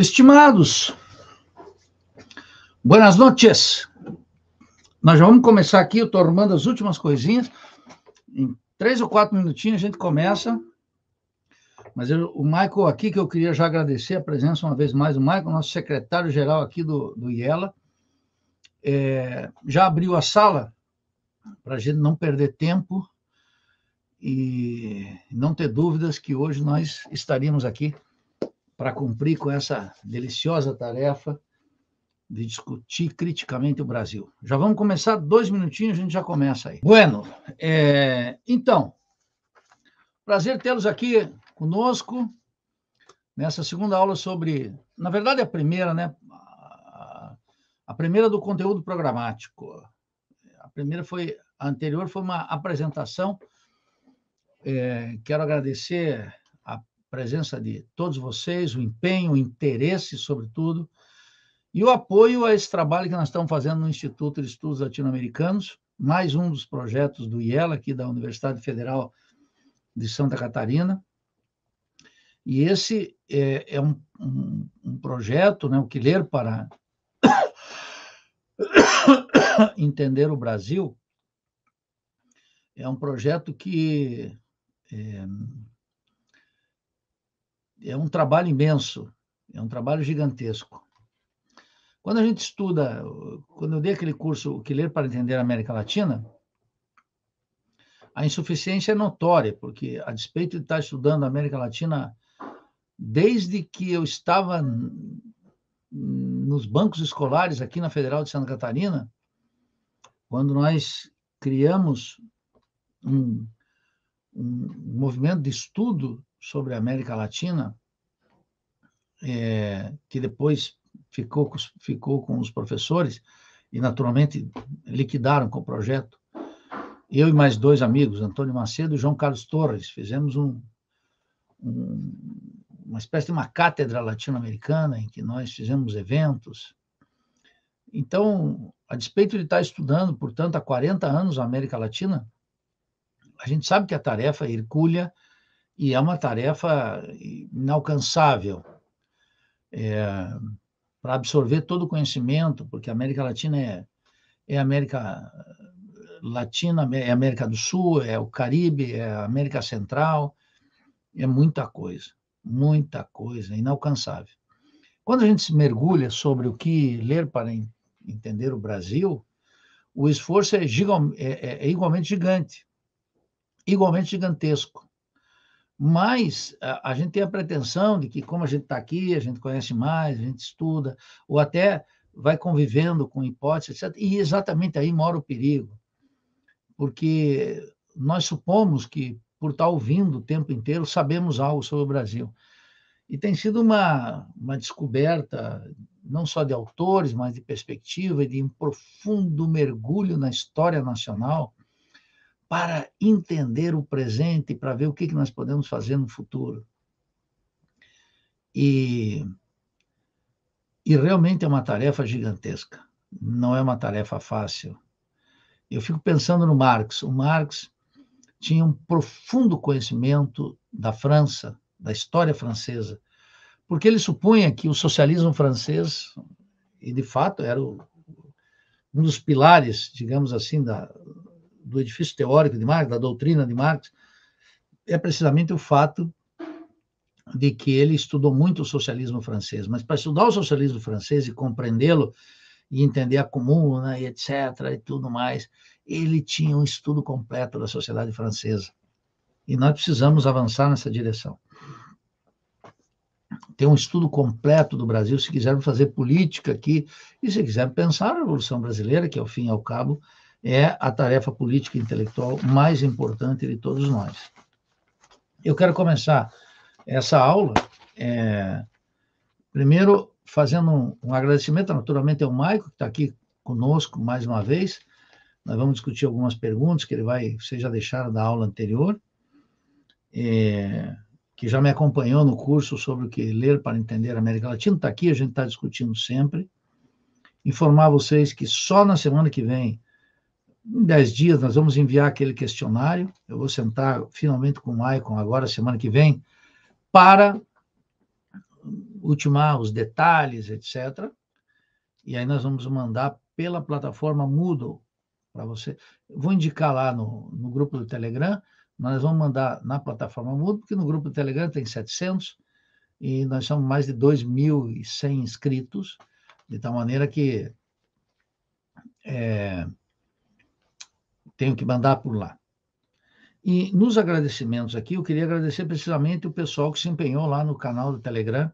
Estimados, boas noites. Nós já vamos começar aqui, eu estou arrumando as últimas coisinhas. Em três ou quatro minutinhos a gente começa. Mas eu, o Michael aqui, que eu queria já agradecer a presença uma vez mais, o Michael, nosso secretário-geral aqui do, do IELA, é, já abriu a sala para a gente não perder tempo e não ter dúvidas que hoje nós estaríamos aqui para cumprir com essa deliciosa tarefa de discutir criticamente o Brasil. Já vamos começar dois minutinhos, a gente já começa aí. Bueno, é, então, prazer tê-los aqui conosco nessa segunda aula sobre, na verdade, a primeira, né? A primeira do conteúdo programático. A primeira foi, a anterior foi uma apresentação. É, quero agradecer presença de todos vocês, o empenho, o interesse, sobretudo, e o apoio a esse trabalho que nós estamos fazendo no Instituto de Estudos Latino-Americanos, mais um dos projetos do IELA, aqui da Universidade Federal de Santa Catarina. E esse é, é um, um, um, projeto, né, o que ler para entender o Brasil, é um projeto que é, é um trabalho imenso, é um trabalho gigantesco. Quando a gente estuda, quando eu dei aquele curso O que ler para entender a América Latina, a insuficiência é notória, porque a despeito de estar estudando a América Latina desde que eu estava nos bancos escolares aqui na Federal de Santa Catarina, quando nós criamos um, um movimento de estudo sobre a América Latina, é, que depois ficou, ficou com os professores e, naturalmente, liquidaram com o projeto. Eu e mais dois amigos, Antônio Macedo e João Carlos Torres, fizemos um, um, uma espécie de uma cátedra latino-americana em que nós fizemos eventos. Então, a despeito de estar estudando, portanto, há 40 anos a América Latina, a gente sabe que a tarefa é hercúlea e é uma tarefa inalcançável é, para absorver todo o conhecimento, porque a América Latina é, é América Latina, é América do Sul, é o Caribe, é América Central, é muita coisa, muita coisa, inalcançável. Quando a gente se mergulha sobre o que ler para entender o Brasil, o esforço é, giga, é, é, é igualmente gigante, igualmente gigantesco mas a, a gente tem a pretensão de que, como a gente está aqui, a gente conhece mais, a gente estuda, ou até vai convivendo com hipóteses, etc. E exatamente aí mora o perigo, porque nós supomos que, por estar tá ouvindo o tempo inteiro, sabemos algo sobre o Brasil. E tem sido uma, uma descoberta, não só de autores, mas de perspectiva, e de um profundo mergulho na história nacional, para entender o presente, para ver o que, que nós podemos fazer no futuro. E, e realmente é uma tarefa gigantesca, não é uma tarefa fácil. Eu fico pensando no Marx. O Marx tinha um profundo conhecimento da França, da história francesa, porque ele supunha que o socialismo francês, e de fato era o, um dos pilares, digamos assim, da, do edifício teórico de Marx, da doutrina de Marx, é precisamente o fato de que ele estudou muito o socialismo francês, mas para estudar o socialismo francês e compreendê-lo e entender a comuna e etc e tudo mais, ele tinha um estudo completo da sociedade francesa. E nós precisamos avançar nessa direção. Ter um estudo completo do Brasil, se quisermos fazer política aqui, e se quiser pensar a Revolução Brasileira, que ao é fim e ao cabo é a tarefa política e intelectual mais importante de todos nós. Eu quero começar essa aula, é, primeiro, fazendo um, um agradecimento, naturalmente, ao é Maico, que está aqui conosco mais uma vez. Nós vamos discutir algumas perguntas que ele vai, vocês já deixaram da aula anterior, é, que já me acompanhou no curso sobre o que ler para entender a América Latina. Está aqui, a gente está discutindo sempre. Informar vocês que só na semana que vem em dez dias nós vamos enviar aquele questionário. Eu vou sentar finalmente com o Maicon agora, semana que vem, para ultimar os detalhes, etc. E aí nós vamos mandar pela plataforma Moodle para você. vou indicar lá no, no grupo do Telegram, mas nós vamos mandar na plataforma Moodle, porque no grupo do Telegram tem 700 e nós somos mais de 2.100 inscritos, de tal maneira que é, tenho que mandar por lá. E nos agradecimentos aqui, eu queria agradecer precisamente o pessoal que se empenhou lá no canal do Telegram,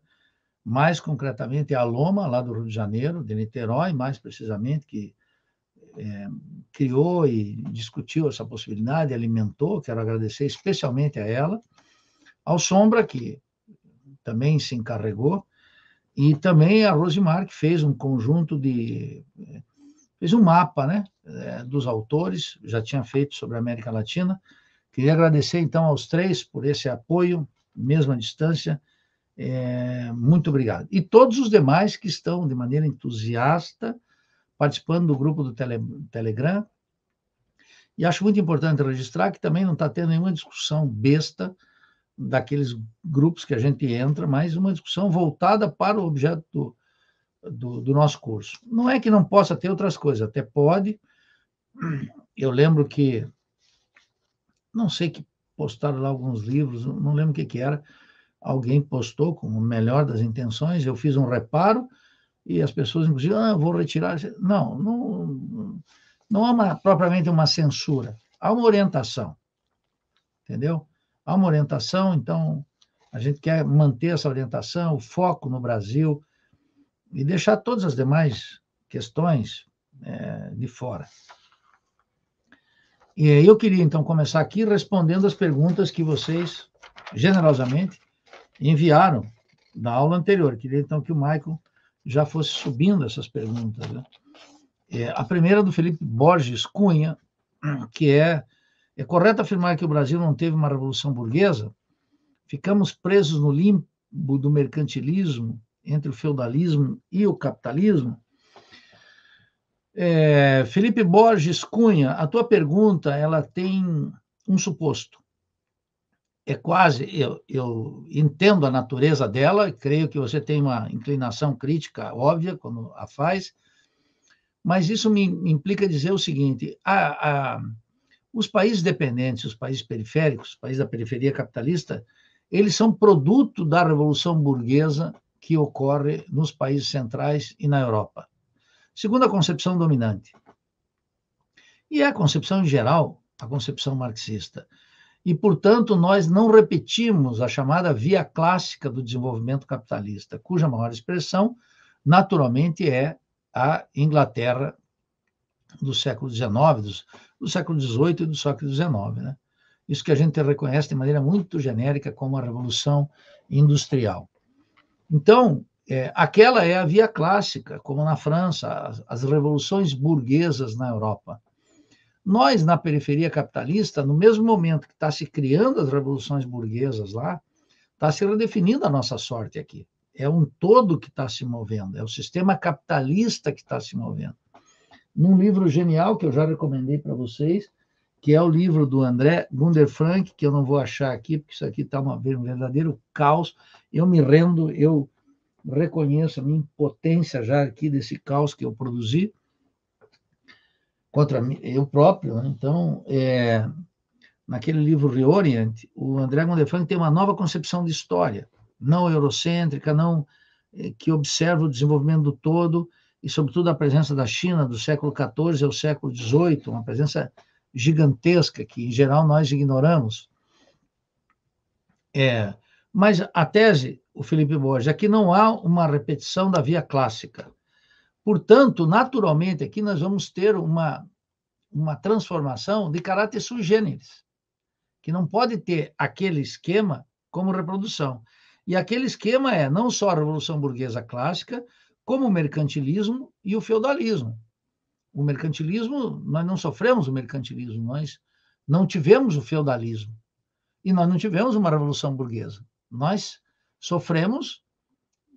mais concretamente a Loma, lá do Rio de Janeiro, de Niterói, mais precisamente, que é, criou e discutiu essa possibilidade, alimentou, quero agradecer especialmente a ela, ao Sombra, que também se encarregou, e também a Rosemar que fez um conjunto de Fiz um mapa né, é, dos autores, já tinha feito sobre a América Latina. Queria agradecer, então, aos três por esse apoio, mesma distância. É, muito obrigado. E todos os demais que estão, de maneira entusiasta, participando do grupo do tele, Telegram. E acho muito importante registrar que também não está tendo nenhuma discussão besta daqueles grupos que a gente entra, mas uma discussão voltada para o objeto do, do, do nosso curso. Não é que não possa ter outras coisas, até pode. Eu lembro que, não sei que postaram lá alguns livros, não lembro o que, que era, alguém postou com o melhor das intenções, eu fiz um reparo e as pessoas, inclusive, ah, vou retirar. Não, não, não há uma, propriamente uma censura, há uma orientação, entendeu? Há uma orientação, então a gente quer manter essa orientação, o foco no Brasil, e deixar todas as demais questões é, de fora. E eu queria, então, começar aqui respondendo as perguntas que vocês, generosamente, enviaram na aula anterior. Queria, então, que o Michael já fosse subindo essas perguntas. Né? É, a primeira é do Felipe Borges Cunha, que é: é correto afirmar que o Brasil não teve uma revolução burguesa? Ficamos presos no limbo do mercantilismo entre o feudalismo e o capitalismo. É, Felipe Borges Cunha, a tua pergunta ela tem um suposto. É quase, eu, eu entendo a natureza dela, creio que você tem uma inclinação crítica óbvia quando a faz, mas isso me implica dizer o seguinte: a, a, os países dependentes, os países periféricos, os países da periferia capitalista, eles são produto da revolução burguesa que ocorre nos países centrais e na Europa. Segundo a concepção dominante. E é a concepção em geral, a concepção marxista. E, portanto, nós não repetimos a chamada via clássica do desenvolvimento capitalista, cuja maior expressão, naturalmente, é a Inglaterra do século XIX, do século XVIII e do século XIX. Né? Isso que a gente reconhece de maneira muito genérica como a Revolução Industrial. Então, é, aquela é a via clássica, como na França, as, as revoluções burguesas na Europa. Nós, na periferia capitalista, no mesmo momento que está se criando as revoluções burguesas lá, está se redefinindo a nossa sorte aqui. É um todo que está se movendo, é o sistema capitalista que está se movendo. Num livro genial que eu já recomendei para vocês, que é o livro do André Gunder Frank, que eu não vou achar aqui, porque isso aqui está um verdadeiro caos eu me rendo, eu reconheço a minha impotência já aqui desse caos que eu produzi contra mim, eu próprio. Né? Então, é, naquele livro Reorient, o André Gondefranco tem uma nova concepção de história, não eurocêntrica, não é, que observa o desenvolvimento do todo e, sobretudo, a presença da China do século XIV ao século XVIII, uma presença gigantesca que, em geral, nós ignoramos. É, mas a tese, o Felipe Borges, é que não há uma repetição da via clássica. Portanto, naturalmente, aqui nós vamos ter uma, uma transformação de caráter sui generis, que não pode ter aquele esquema como reprodução. E aquele esquema é não só a Revolução Burguesa Clássica, como o mercantilismo e o feudalismo. O mercantilismo, nós não sofremos o mercantilismo, nós não tivemos o feudalismo. E nós não tivemos uma Revolução Burguesa. Nós sofremos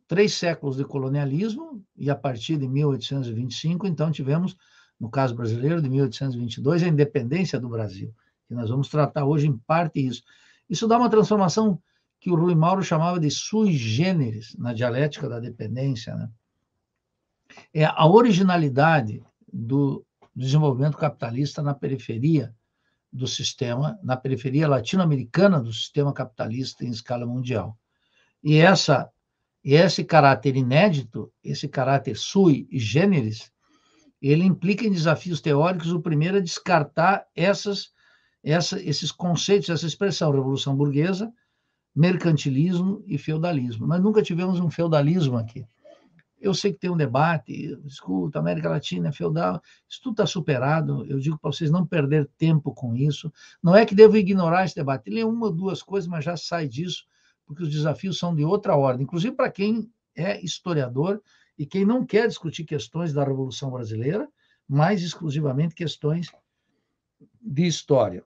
três séculos de colonialismo e a partir de 1825, então tivemos, no caso brasileiro, de 1822, a independência do Brasil, que nós vamos tratar hoje em parte isso. Isso dá uma transformação que o Rui Mauro chamava de sui generis, na dialética da dependência, né? É a originalidade do desenvolvimento capitalista na periferia do sistema, na periferia latino-americana do sistema capitalista em escala mundial. E essa e esse caráter inédito, esse caráter sui generis, ele implica em desafios teóricos. O primeiro é descartar essas, essa, esses conceitos, essa expressão, revolução burguesa, mercantilismo e feudalismo. Mas nunca tivemos um feudalismo aqui. Eu sei que tem um debate, escuta, América Latina, feudal, isso tudo está superado. Eu digo para vocês não perder tempo com isso. Não é que devo ignorar esse debate. Lê uma ou duas coisas, mas já sai disso, porque os desafios são de outra ordem. Inclusive para quem é historiador e quem não quer discutir questões da Revolução Brasileira, mais exclusivamente questões de história.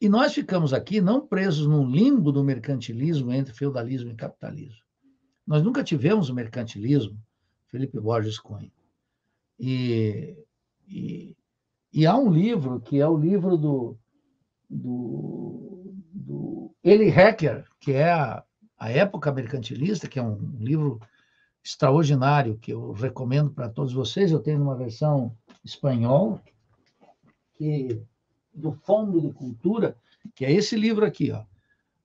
E nós ficamos aqui não presos num limbo do mercantilismo entre feudalismo e capitalismo. Nós nunca tivemos o mercantilismo Felipe Borges Cunha. E, e, e há um livro que é o livro do, do, do Eli Hacker, que é a, a Época Mercantilista, que é um livro extraordinário que eu recomendo para todos vocês. Eu tenho uma versão espanhol que do Fundo de Cultura, que é esse livro aqui, ó,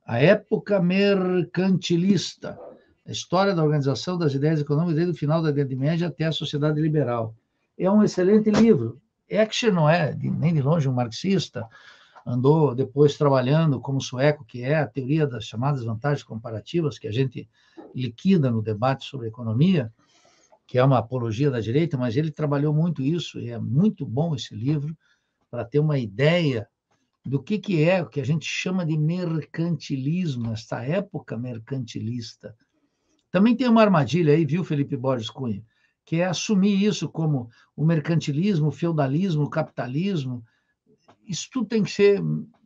A Época Mercantilista, a história da organização das ideias econômicas desde o final da Idade Média até a sociedade liberal. É um excelente livro. Excher não é nem de longe um marxista, andou depois trabalhando como sueco, que é a teoria das chamadas vantagens comparativas, que a gente liquida no debate sobre economia, que é uma apologia da direita, mas ele trabalhou muito isso, e é muito bom esse livro para ter uma ideia do que, que é o que a gente chama de mercantilismo, esta época mercantilista também tem uma armadilha aí, viu, Felipe Borges Cunha, que é assumir isso como o mercantilismo, o feudalismo, o capitalismo. Isso tudo tem que ser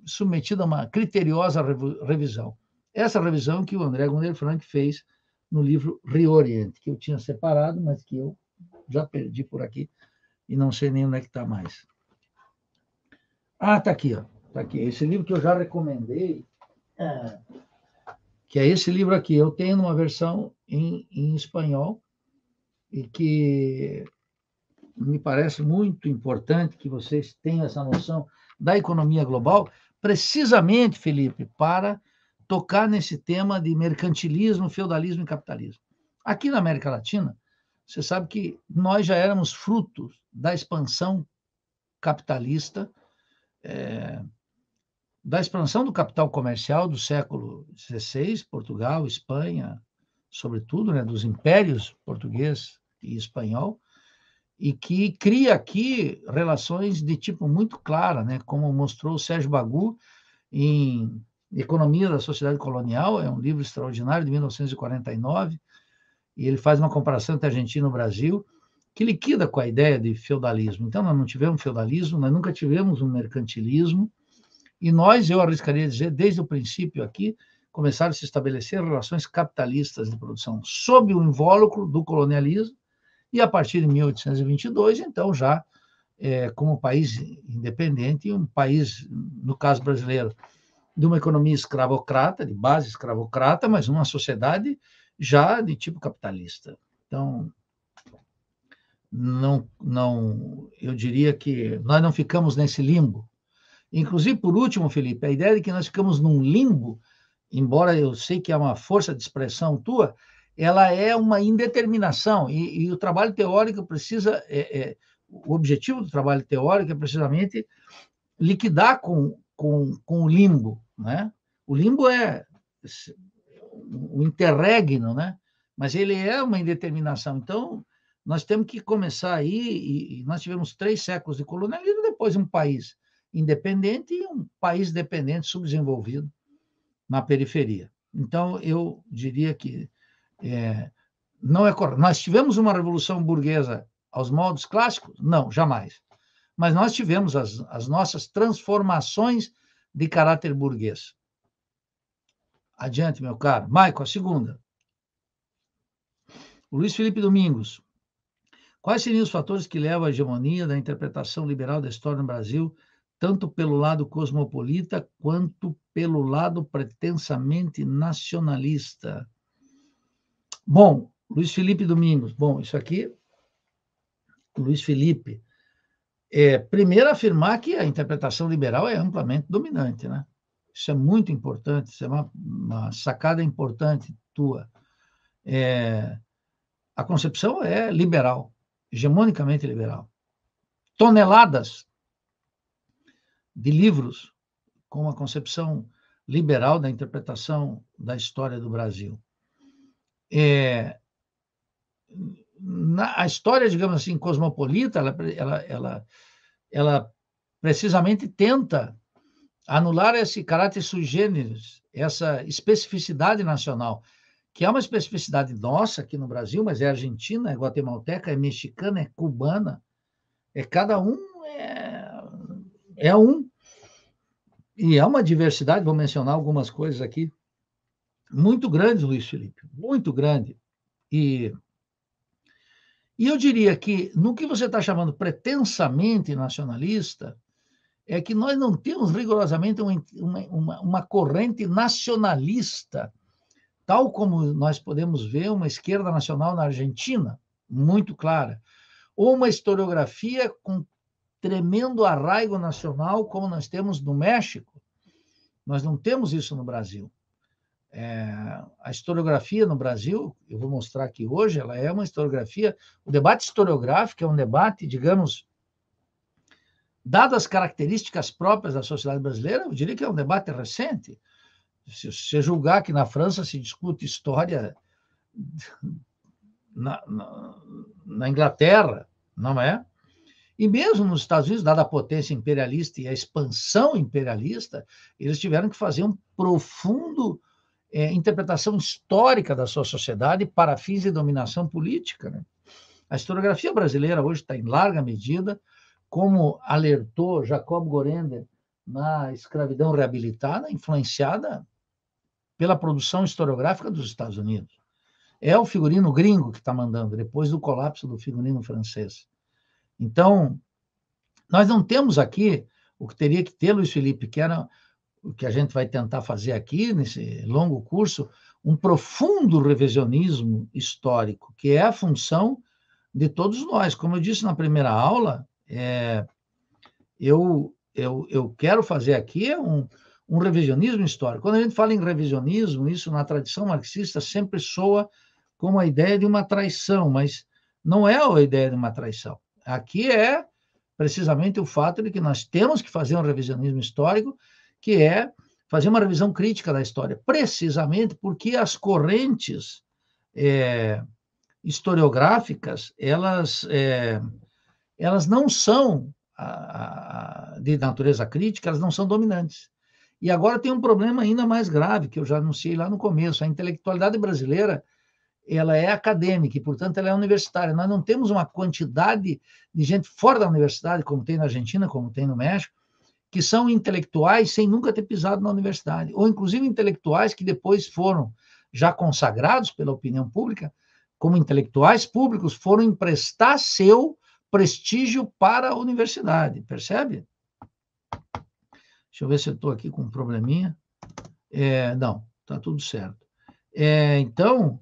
submetido a uma criteriosa revisão. Essa revisão que o André Gunder Frank fez no livro Reoriente, que eu tinha separado, mas que eu já perdi por aqui e não sei nem onde é que está mais. Ah, está aqui, ó. Tá aqui. Esse livro que eu já recomendei. É que é esse livro aqui. Eu tenho uma versão em, em espanhol e que me parece muito importante que vocês tenham essa noção da economia global, precisamente, Felipe, para tocar nesse tema de mercantilismo, feudalismo e capitalismo. Aqui na América Latina, você sabe que nós já éramos frutos da expansão capitalista é, da expansão do capital comercial do século XVI, Portugal, Espanha, sobretudo, né, dos impérios português e espanhol, e que cria aqui relações de tipo muito clara, né, como mostrou o Sérgio Bagu em Economia da Sociedade Colonial, é um livro extraordinário de 1949, e ele faz uma comparação entre Argentina e Brasil, que liquida com a ideia de feudalismo. Então, nós não tivemos feudalismo, nós nunca tivemos um mercantilismo, e nós, eu arriscaria dizer, desde o princípio aqui, começaram a se estabelecer relações capitalistas de produção sob o invólucro do colonialismo, e a partir de 1822, então, já é, como país independente, um país, no caso brasileiro, de uma economia escravocrata, de base escravocrata, mas uma sociedade já de tipo capitalista. Então, não, não, eu diria que nós não ficamos nesse limbo Inclusive, por último, Felipe, a ideia de que nós ficamos num limbo, embora eu sei que é uma força de expressão tua, ela é uma indeterminação, e, e o trabalho teórico precisa, é, é, o objetivo do trabalho teórico é precisamente liquidar com, com, com o limbo, né? O limbo é o interregno, né? Mas ele é uma indeterminação, então nós temos que começar aí, e, e nós tivemos três séculos de colonialismo, depois um país independente e um país dependente, subdesenvolvido na periferia. Então, eu diria que é, não é correto. Nós tivemos uma revolução burguesa aos modos clássicos? Não, jamais. Mas nós tivemos as, as nossas transformações de caráter burguês. Adiante, meu caro. Maico, a segunda. O Luiz Felipe Domingos. Quais seriam os fatores que levam à hegemonia da interpretação liberal da história no Brasil tanto pelo lado cosmopolita quanto pelo lado pretensamente nacionalista. Bom, Luiz Felipe Domingos. Bom, isso aqui, Luiz Felipe. É, primeiro, afirmar que a interpretação liberal é amplamente dominante, né? Isso é muito importante, isso é uma, uma sacada importante tua. É, a concepção é liberal, hegemonicamente liberal. Toneladas de livros com uma concepção liberal da interpretação da história do Brasil. É, na, a história, digamos assim, cosmopolita, ela, ela, ela, ela precisamente tenta anular esse caráter sui generis, essa especificidade nacional, que é uma especificidade nossa aqui no Brasil, mas é argentina, é guatemalteca, é mexicana, é cubana, é cada um é um. E é uma diversidade, vou mencionar algumas coisas aqui, muito grandes, Luiz Felipe, muito grande. E, e eu diria que no que você está chamando pretensamente nacionalista, é que nós não temos rigorosamente uma, uma, uma corrente nacionalista, tal como nós podemos ver uma esquerda nacional na Argentina, muito clara, ou uma historiografia com tremendo arraigo nacional como nós temos no México. Nós não temos isso no Brasil. É, a historiografia no Brasil, eu vou mostrar aqui hoje, ela é uma historiografia. O debate historiográfico é um debate, digamos, dadas as características próprias da sociedade brasileira, eu diria que é um debate recente. Se você julgar que na França se discute história, na, na, na Inglaterra, não é? E mesmo nos Estados Unidos, dada a potência imperialista e a expansão imperialista, eles tiveram que fazer um profundo é, interpretação histórica da sua sociedade para fins de dominação política. Né? A historiografia brasileira hoje está em larga medida, como alertou Jacob Gorender na escravidão reabilitada, influenciada pela produção historiográfica dos Estados Unidos. É o figurino gringo que está mandando, depois do colapso do figurino francês. Então, nós não temos aqui o que teria que ter, Luiz Felipe, que era o que a gente vai tentar fazer aqui nesse longo curso, um profundo revisionismo histórico, que é a função de todos nós. Como eu disse na primeira aula, é, eu, eu, eu quero fazer aqui um, um revisionismo histórico. Quando a gente fala em revisionismo, isso na tradição marxista sempre soa como a ideia de uma traição, mas não é a ideia de uma traição. Aqui é precisamente o fato de que nós temos que fazer um revisionismo histórico, que é fazer uma revisão crítica da história, precisamente porque as correntes é, historiográficas elas é, elas não são a, a, de natureza crítica, elas não são dominantes. E agora tem um problema ainda mais grave que eu já anunciei lá no começo: a intelectualidade brasileira ela é acadêmica e, portanto, ela é universitária. Nós não temos uma quantidade de gente fora da universidade, como tem na Argentina, como tem no México, que são intelectuais sem nunca ter pisado na universidade, ou inclusive intelectuais que depois foram já consagrados pela opinião pública, como intelectuais públicos, foram emprestar seu prestígio para a universidade, percebe? Deixa eu ver se eu estou aqui com um probleminha. É, não, está tudo certo. É, então,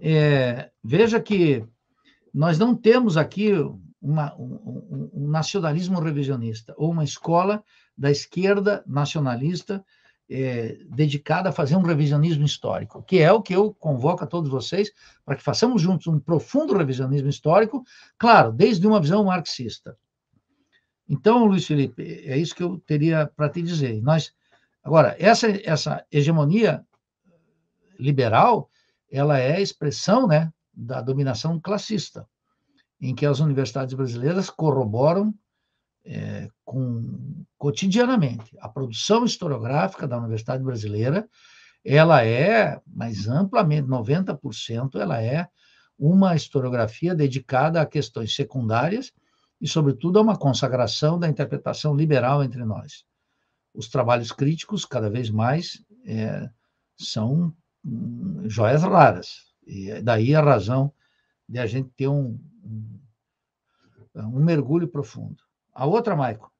é, veja que nós não temos aqui uma, um, um, nacionalismo revisionista ou uma escola da esquerda nacionalista é, dedicada a fazer um revisionismo histórico, que é o que eu convoco a todos vocês para que façamos juntos um profundo revisionismo histórico, claro, desde uma visão marxista. Então, Luiz Felipe, é isso que eu teria para te dizer. Nós, agora, essa, essa hegemonia liberal ela é a expressão né, da dominação classista, em que as universidades brasileiras corroboram é, com, cotidianamente. A produção historiográfica da Universidade Brasileira, ela é, mais amplamente, 90%, ela é uma historiografia dedicada a questões secundárias e, sobretudo, a uma consagração da interpretação liberal entre nós. Os trabalhos críticos, cada vez mais, é, são joias raras. E daí a razão de a gente ter um, um, um mergulho profundo. A outra, Maico,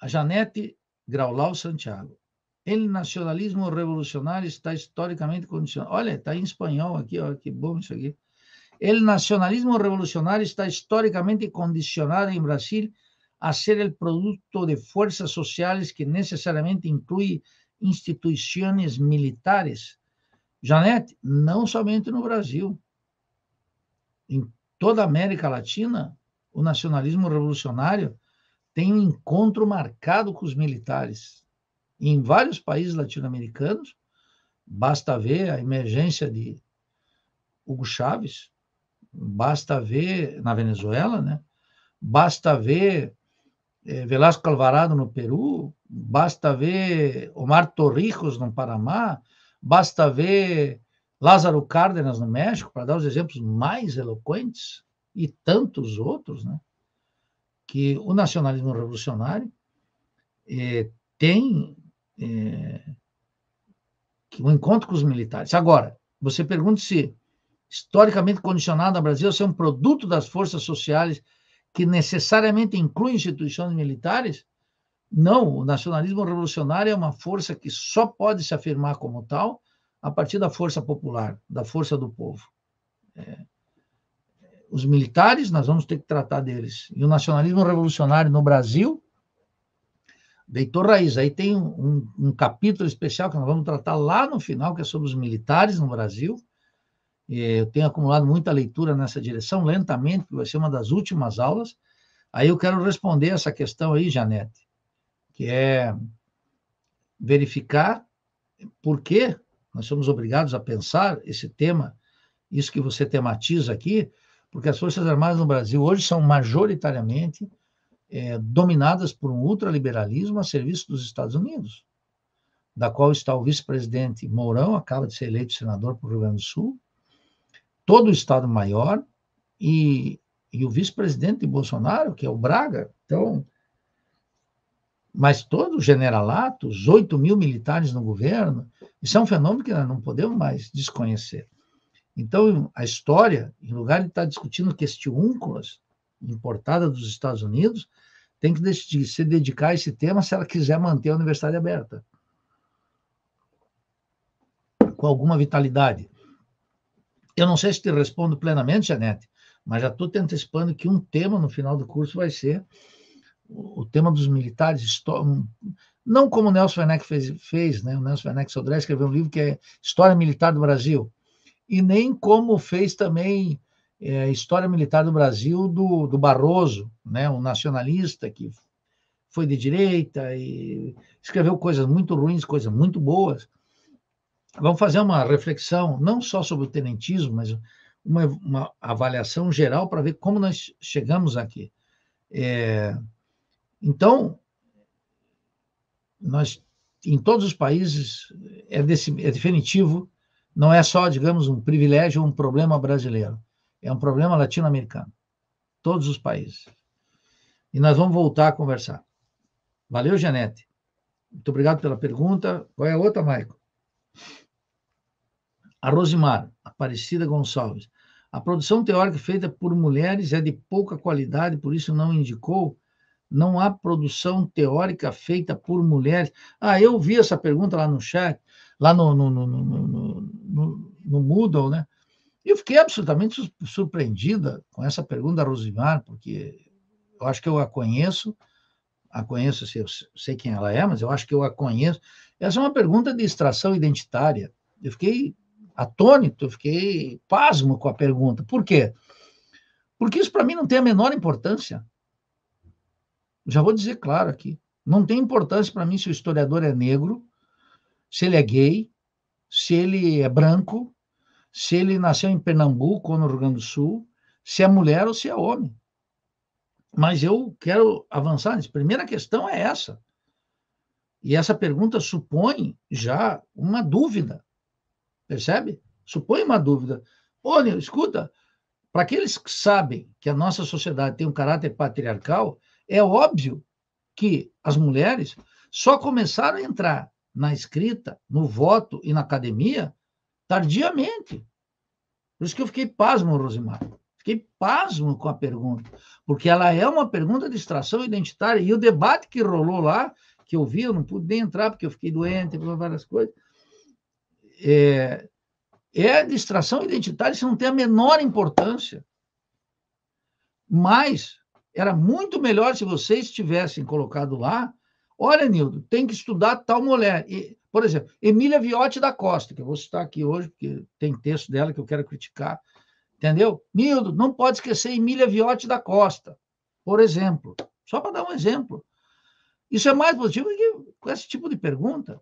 a Janete Graulau Santiago. Ele, nacionalismo revolucionário, está historicamente condicionado. Olha, está em espanhol aqui, olha que bom isso aqui. Ele, nacionalismo revolucionário, está historicamente condicionado em Brasil a ser o produto de forças sociais que necessariamente inclui instituições militares, Janete, não somente no Brasil, em toda a América Latina, o nacionalismo revolucionário tem um encontro marcado com os militares. em vários países latino-americanos, basta ver a emergência de Hugo Chávez, basta ver na Venezuela, né? basta ver é, Velasco Alvarado no Peru, basta ver Omar Torrijos no Panamá, basta ver Lázaro Cárdenas no México, para dar os exemplos mais eloquentes, e tantos outros, né? que o nacionalismo revolucionário é, tem é, um encontro com os militares. Agora, você pergunta se historicamente condicionado ao Brasil ser um produto das forças sociais que necessariamente inclui instituições militares? Não, o nacionalismo revolucionário é uma força que só pode se afirmar como tal a partir da força popular, da força do povo. É. Os militares, nós vamos ter que tratar deles. E o nacionalismo revolucionário no Brasil deitou raiz. Aí tem um, um capítulo especial que nós vamos tratar lá no final, que é sobre os militares no Brasil, eu tenho acumulado muita leitura nessa direção, lentamente, que vai ser uma das últimas aulas. Aí eu quero responder essa questão aí, Janete, que é verificar por que nós somos obrigados a pensar esse tema, isso que você tematiza aqui, porque as Forças Armadas no Brasil hoje são majoritariamente é, dominadas por um ultraliberalismo a serviço dos Estados Unidos, da qual está o vice-presidente Mourão, acaba de ser eleito senador o Rio Grande do Sul, todo o Estado-Maior e, e o vice-presidente Bolsonaro, que é o Braga. Então, mas todo o generalato, os 8 mil militares no governo, isso é um fenômeno que nós não podemos mais desconhecer. Então, a história, em lugar de estar discutindo questiúnculas importada dos Estados Unidos, tem que se dedicar a esse tema se ela quiser manter a universidade aberta. Com alguma vitalidade. Eu não sei se te respondo plenamente, Janete, mas já estou te antecipando que um tema no final do curso vai ser o tema dos militares, não como o Nelson Werneck fez, fez né? o Nelson Werneck Sodré escreveu um livro que é História Militar do Brasil, e nem como fez também é, História Militar do Brasil do, do Barroso, né? um nacionalista que foi de direita e escreveu coisas muito ruins, coisas muito boas, vamos fazer uma reflexão, não só sobre o tenentismo, mas uma, uma avaliação geral para ver como nós chegamos aqui. É, então, nós, em todos os países, é, desse, é definitivo, não é só, digamos, um privilégio ou um problema brasileiro, é um problema latino-americano. Todos os países. E nós vamos voltar a conversar. Valeu, Janete. Muito obrigado pela pergunta. Qual é a outra, Maico? A Rosimar, Aparecida Gonçalves. A produção teórica feita por mulheres é de pouca qualidade, por isso não indicou. Não há produção teórica feita por mulheres. Ah, eu vi essa pergunta lá no chat, lá no, no, no, no, no Moodle, né? Eu fiquei absolutamente surpreendida com essa pergunta da Rosimar, porque eu acho que eu a conheço, a conheço, eu sei quem ela é, mas eu acho que eu a conheço. Essa é uma pergunta de extração identitária. Eu fiquei atônito, eu fiquei pasmo com a pergunta. Por quê? Porque isso para mim não tem a menor importância. Já vou dizer claro aqui. Não tem importância para mim se o historiador é negro, se ele é gay, se ele é branco, se ele nasceu em Pernambuco ou no Rio Grande do Sul, se é mulher ou se é homem. Mas eu quero avançar nisso. Primeira questão é essa. E essa pergunta supõe já uma dúvida, percebe? Supõe uma dúvida. Olha, escuta, para aqueles que sabem que a nossa sociedade tem um caráter patriarcal, é óbvio que as mulheres só começaram a entrar na escrita, no voto e na academia tardiamente. Por isso que eu fiquei pasmo, Rosimar. Fiquei pasmo com a pergunta, porque ela é uma pergunta de extração identitária e o debate que rolou lá que eu vi, eu não pude nem entrar porque eu fiquei doente, ah. várias coisas. É, é distração identitária, isso não tem a menor importância. Mas era muito melhor se vocês tivessem colocado lá. Olha, Nildo, tem que estudar tal mulher. E, por exemplo, Emília Viotti da Costa, que eu vou citar aqui hoje, porque tem texto dela que eu quero criticar. Entendeu? Nildo, não pode esquecer Emília Viotti da Costa, por exemplo. Só para dar um exemplo. Isso é mais positivo que com esse tipo de pergunta.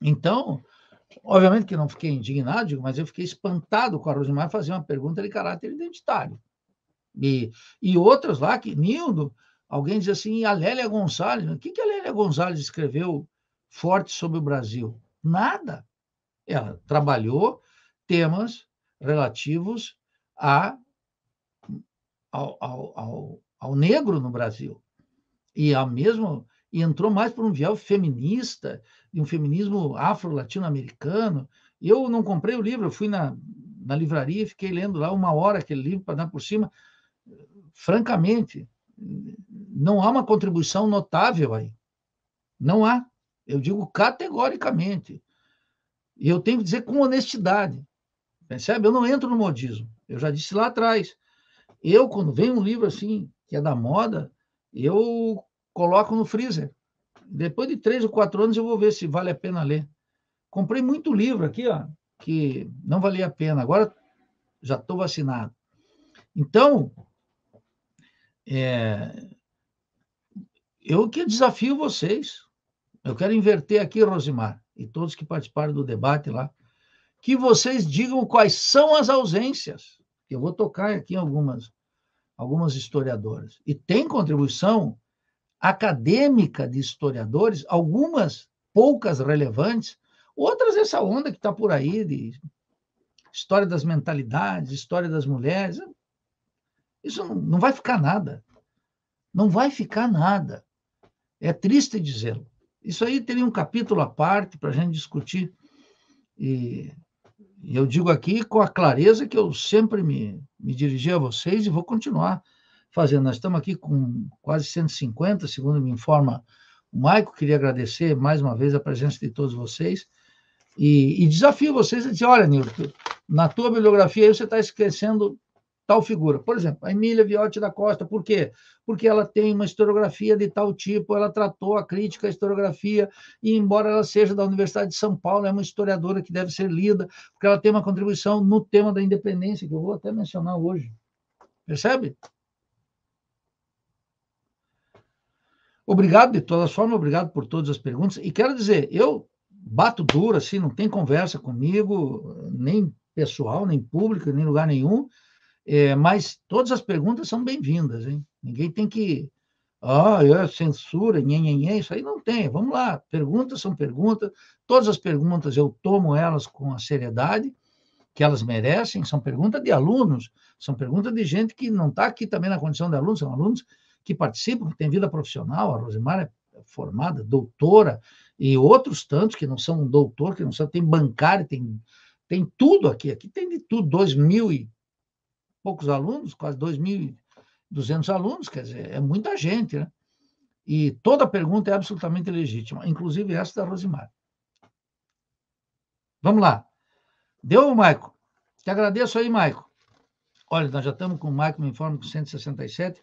Então, obviamente que não fiquei indignado, mas eu fiquei espantado com a Rosemar fazer uma pergunta de caráter identitário. E, e outras lá que, Nildo, alguém diz assim, a Lélia Gonzalez, o que, que a Lélia Gonzalez escreveu forte sobre o Brasil? Nada. Ela trabalhou temas relativos a, ao, ao, ao, ao negro no Brasil e a é mesmo e entrou mais por um viés feminista, de um feminismo afro-latino-americano. Eu não comprei o livro, eu fui na, na livraria e fiquei lendo lá uma hora aquele livro para dar por cima. Francamente, não há uma contribuição notável aí. Não há. Eu digo categoricamente. E eu tenho que dizer com honestidade. Percebe? Eu não entro no modismo. Eu já disse lá atrás. Eu, quando vem um livro assim, que é da moda, eu coloco no freezer. Depois de três ou quatro anos eu vou ver se vale a pena ler. Comprei muito livro aqui, ó, que não valia a pena. Agora já estou vacinado. Então, é, eu que desafio vocês. Eu quero inverter aqui, Rosimar, e todos que participaram do debate lá, que vocês digam quais são as ausências. Eu vou tocar aqui algumas algumas historiadoras. E tem contribuição acadêmica de historiadores, algumas poucas relevantes, outras essa onda que está por aí de história das mentalidades, história das mulheres. Isso não vai ficar nada. Não vai ficar nada. É triste dizê-lo. Isso aí teria um capítulo à parte para a gente discutir. E eu digo aqui com a clareza que eu sempre me, me dirigi a vocês e vou continuar fazendo. Nós estamos aqui com quase 150, segundo me informa o Maico. Queria agradecer mais uma vez a presença de todos vocês e, e desafio vocês a dizer: olha, Nilton, na tua bibliografia aí você está esquecendo tal figura. Por exemplo, a Emília Viotti da Costa, por quê? Porque ela tem uma historiografia de tal tipo, ela tratou a crítica à historiografia, e embora ela seja da Universidade de São Paulo, é uma historiadora que deve ser lida, porque ela tem uma contribuição no tema da independência, que eu vou até mencionar hoje. Percebe? Obrigado de todas formas, obrigado por todas as perguntas. E quero dizer, eu bato duro, assim, não tem conversa comigo, nem pessoal, nem público, nem lugar nenhum é, mas todas as perguntas são bem-vindas, hein? Ninguém tem que. Ah, é censura, nhenhenhen, isso aí não tem. Vamos lá, perguntas são perguntas. Todas as perguntas eu tomo elas com a seriedade que elas merecem. São perguntas de alunos, são perguntas de gente que não está aqui também na condição de alunos, são alunos que participam, que têm vida profissional. A Rosemar é formada, doutora, e outros tantos que não são doutor, que não são, tem bancário, tem, tem tudo aqui. Aqui tem de tudo, dois mil e poucos alunos, quase 2.200 alunos, quer dizer, é muita gente, né? E toda pergunta é absolutamente legítima, inclusive essa da Rosimar. Vamos lá. Deu, Maico? Te agradeço aí, Maico. Olha, nós já estamos com o Maico, me informa, com 167.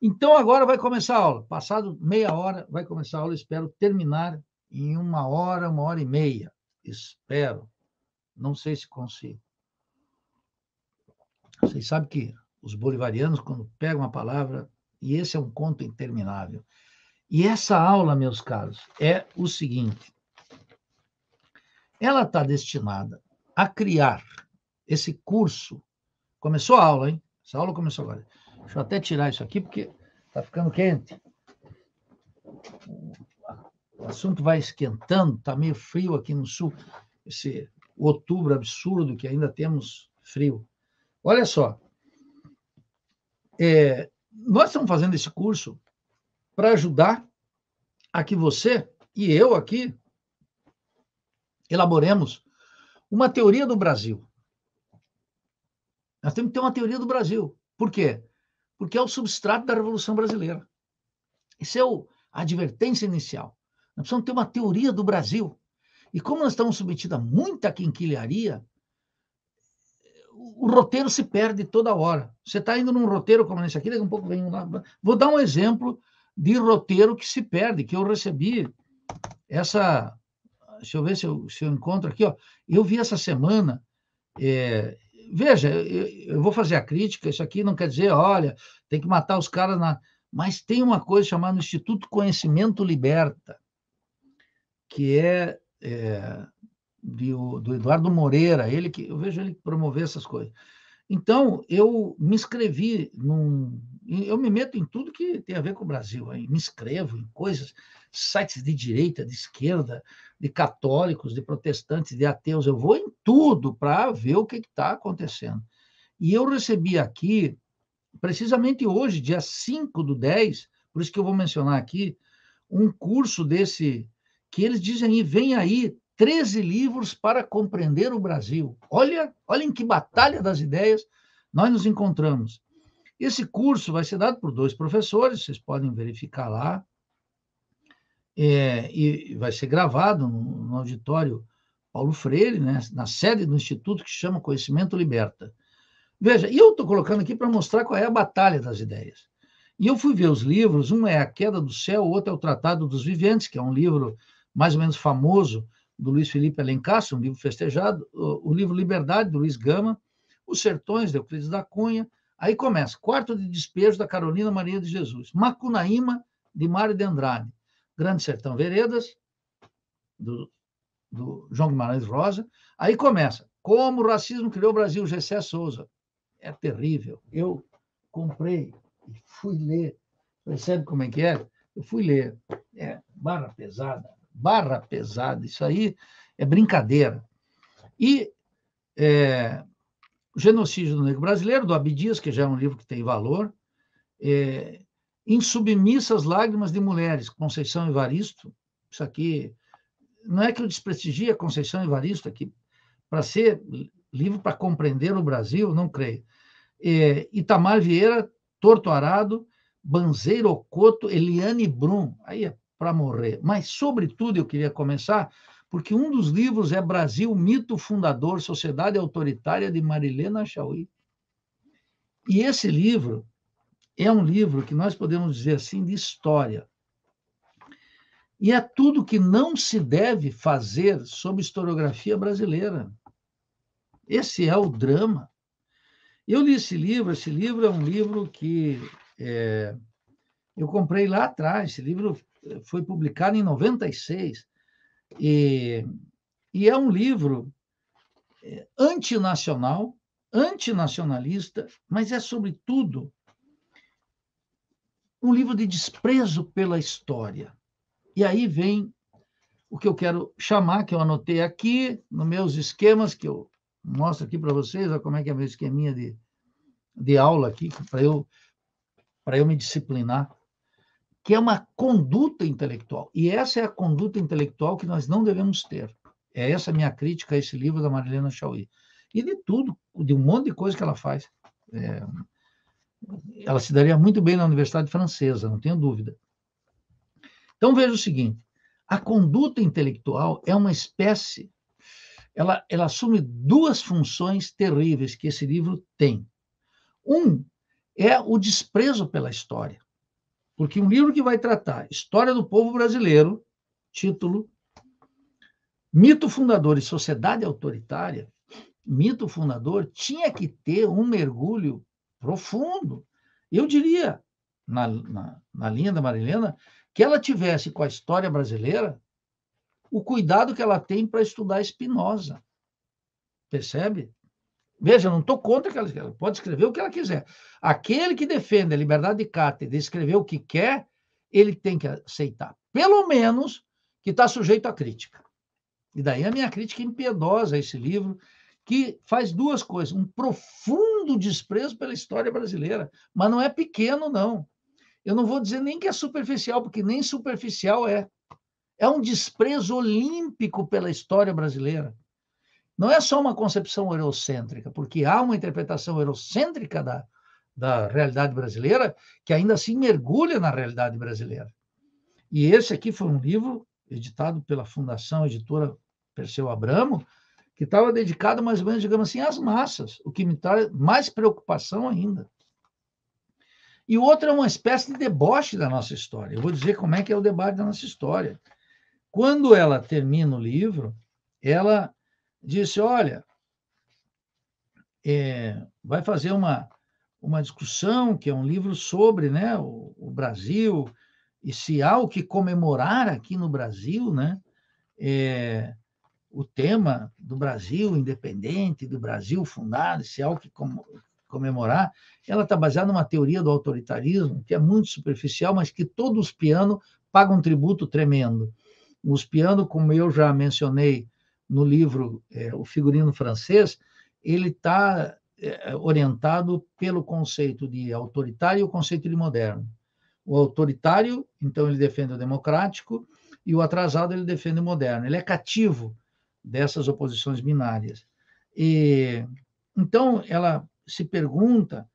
Então, agora vai começar a aula. Passado meia hora, vai começar a aula. Espero terminar em uma hora, uma hora e meia. Espero. Não sei se consigo. Vocês sabem que os bolivarianos, quando pegam a palavra, e esse é um conto interminável. E essa aula, meus caros, é o seguinte: ela está destinada a criar esse curso. Começou a aula, hein? Essa aula começou agora. Deixa eu até tirar isso aqui, porque está ficando quente. O assunto vai esquentando, está meio frio aqui no sul, esse outubro absurdo que ainda temos frio. Olha só, é, nós estamos fazendo esse curso para ajudar a que você e eu aqui elaboremos uma teoria do Brasil. Nós temos que ter uma teoria do Brasil. Por quê? Porque é o substrato da Revolução Brasileira. Isso é o, a advertência inicial. Nós precisamos ter uma teoria do Brasil. E como nós estamos submetidos a muita quinquilharia, o roteiro se perde toda hora. Você está indo num roteiro como nesse aqui, daqui a um pouco vem um lá. Vou dar um exemplo de roteiro que se perde, que eu recebi essa. Deixa eu ver se eu, se eu encontro aqui. Ó. Eu vi essa semana. É, veja, eu, eu, vou fazer a crítica, isso aqui não quer dizer, olha, tem que matar os caras na. Mas tem uma coisa chamada Instituto Conhecimento Liberta, que é, é do, do Eduardo Moreira, ele que eu vejo ele promover essas coisas. Então, eu me inscrevi num. Eu me meto em tudo que tem a ver com o Brasil. Hein? Me inscrevo em coisas, sites de direita, de esquerda, de católicos, de protestantes, de ateus. Eu vou em tudo para ver o que está acontecendo. E eu recebi aqui, precisamente hoje, dia 5 do 10, por isso que eu vou mencionar aqui, um curso desse, que eles dizem aí, vem aí 13 livros para compreender o Brasil. Olha, olha em que batalha das ideias nós nos encontramos. Esse curso vai ser dado por dois professores, vocês podem verificar lá. É, e vai ser gravado no, no auditório Paulo Freire, né, na sede do instituto que chama Conhecimento Liberta. Veja, e eu estou colocando aqui para mostrar qual é a batalha das ideias. E eu fui ver os livros, um é A Queda do Céu, o outro é O Tratado dos Viventes, que é um livro mais ou menos famoso do Luiz Felipe Alencaço, um livro festejado, o, o livro Liberdade, do Luiz Gama, Os Sertões, de Euclides da Cunha. Aí começa Quarto de Despejo, da Carolina Maria de Jesus, Macunaíma, de Mário de Andrade, Grande Sertão Veredas, do, do João Guimarães Rosa. Aí começa Como o Racismo Criou o Brasil, Gessé Souza. É terrível. Eu comprei e fui ler. Percebe como é que é? Eu fui ler. É barra pesada barra pesada, isso aí é brincadeira. E é, o Genocídio do Negro Brasileiro, do Abdias, que já é um livro que tem valor, é, Insubmissas Lágrimas de Mulheres, Conceição Evaristo, isso aqui, não é que eu desprestigie a Conceição Evaristo aqui, para ser livro para compreender o Brasil, não creio. É, Itamar Vieira, Torto Arado, Banzeiro Ocoto, Eliane Brum, aí é para morrer. Mas, sobretudo, eu queria começar porque um dos livros é Brasil, Mito Fundador, Sociedade Autoritária, de Marilena Chauí. E esse livro é um livro que nós podemos dizer assim de história. E é tudo que não se deve fazer sobre historiografia brasileira. Esse é o drama. Eu li esse livro, esse livro é um livro que é, eu comprei lá atrás, esse livro foi publicado em 96, e, e é um livro é, antinacional, antinacionalista, mas é, sobretudo, um livro de desprezo pela história. E aí vem o que eu quero chamar, que eu anotei aqui, nos meus esquemas, que eu mostro aqui para vocês, olha como é que é meu esqueminha de, de aula aqui, para eu, eu me disciplinar que é uma conduta intelectual. E essa é a conduta intelectual que nós não devemos ter. É essa a minha crítica a esse livro da Marilena Chauí. E de tudo, de um monte de coisa que ela faz. É, ela se daria muito bem na Universidade Francesa, não tenho dúvida. Então veja o seguinte: a conduta intelectual é uma espécie, ela, ela assume duas funções terríveis que esse livro tem. Um é o desprezo pela história. Porque um livro que vai tratar História do Povo Brasileiro, título Mito Fundador e Sociedade Autoritária, mito fundador, tinha que ter um mergulho profundo. Eu diria, na, na, na linha da Marilena, que ela tivesse com a história brasileira o cuidado que ela tem para estudar Spinoza. Percebe? Veja, não estou contra que ela, ela pode escrever o que ela quiser. Aquele que defende a liberdade de cátedra de escrever o que quer, ele tem que aceitar, pelo menos, que está sujeito à crítica. E daí a minha crítica impiedosa a esse livro, que faz duas coisas: um profundo desprezo pela história brasileira, mas não é pequeno, não. Eu não vou dizer nem que é superficial, porque nem superficial é. É um desprezo olímpico pela história brasileira. Não é só uma concepção eurocêntrica, porque há uma interpretação eurocêntrica da, da realidade brasileira que ainda se assim mergulha na realidade brasileira. E esse aqui foi um livro editado pela Fundação Editora Perseu Abramo, que estava dedicado mais ou menos, digamos assim, às massas, o que me traz mais preocupação ainda. E o outro é uma espécie de deboche da nossa história. Eu vou dizer como é que é o debate da nossa história. Quando ela termina o livro, ela disse: olha, é, vai fazer uma, uma discussão, que é um livro sobre né, o, o Brasil, e se há o que comemorar aqui no Brasil, né? É, o tema do Brasil independente, do Brasil fundado, se há o que comemorar, ela está baseada numa teoria do autoritarismo, que é muito superficial, mas que todos os pianos pagam um tributo tremendo. Os pianos, como eu já mencionei, no livro é, O Figurino Francês, ele está é, orientado pelo conceito de autoritário e o conceito de moderno. O autoritário, então, ele defende o democrático, e o atrasado, ele defende o moderno. Ele é cativo dessas oposições binárias. E, então, ela se pergunta,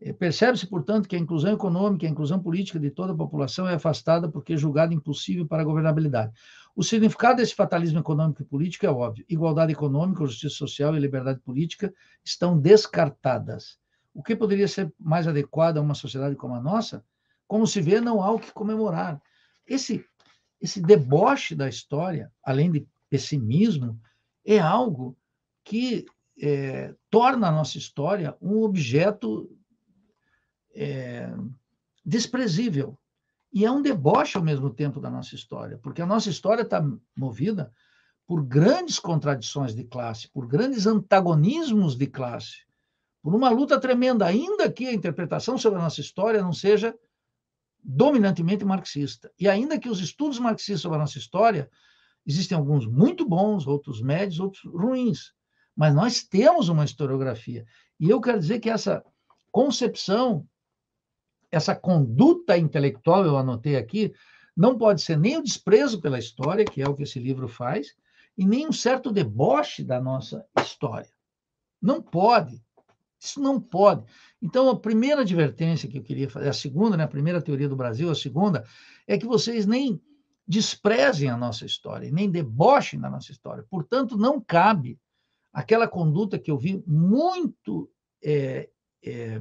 é, percebe-se, portanto, que a inclusão econômica, a inclusão política de toda a população é afastada porque julgada impossível para a governabilidade. O significado desse fatalismo econômico e político é óbvio. Igualdade econômica, justiça social e liberdade política estão descartadas. O que poderia ser mais adequado a uma sociedade como a nossa? Como se vê, não há o que comemorar. Esse, esse deboche da história, além de pessimismo, é algo que é, torna a nossa história um objeto é, desprezível e é um deboche ao mesmo tempo da nossa história, porque a nossa história está movida por grandes contradições de classe, por grandes antagonismos de classe, por uma luta tremenda, ainda que a interpretação sobre a nossa história não seja dominantemente marxista. E ainda que os estudos marxistas sobre a nossa história existem alguns muito bons, outros médios, outros ruins, mas nós temos uma historiografia. E eu quero dizer que essa concepção essa conduta intelectual, eu anotei aqui, não pode ser nem o desprezo pela história, que é o que esse livro faz, e nem um certo deboche da nossa história. Não pode. Isso não pode. Então, a primeira advertência que eu queria fazer, a segunda, né, a primeira teoria do Brasil, a segunda, é que vocês nem desprezem a nossa história, nem debochem da nossa história. Portanto, não cabe aquela conduta que eu vi muito é, é,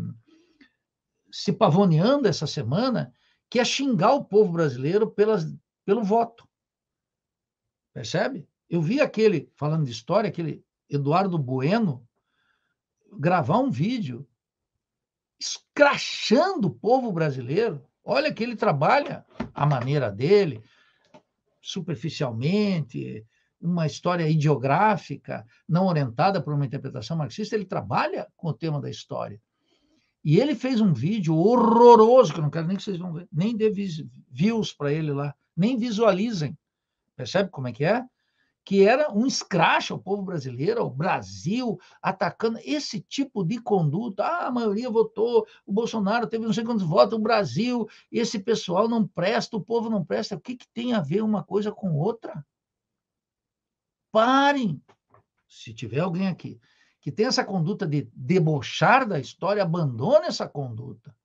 se pavoneando essa semana, que é xingar o povo brasileiro pelas, pelo voto. Percebe? Eu vi aquele, falando de história, aquele Eduardo Bueno gravar um vídeo escrachando o povo brasileiro. Olha que ele trabalha a maneira dele, superficialmente, uma história ideográfica, não orientada por uma interpretação marxista, ele trabalha com o tema da história. E ele fez um vídeo horroroso, que eu não quero nem que vocês vão ver, nem dê views para ele lá, nem visualizem. Percebe como é que é? Que era um escrache ao povo brasileiro, ao Brasil, atacando esse tipo de conduta. Ah, a maioria votou, o Bolsonaro teve não sei quantos votos, o Brasil, esse pessoal não presta, o povo não presta. O que, que tem a ver uma coisa com outra? Parem! Se tiver alguém aqui que tem essa conduta de debochar da história, abandona essa conduta.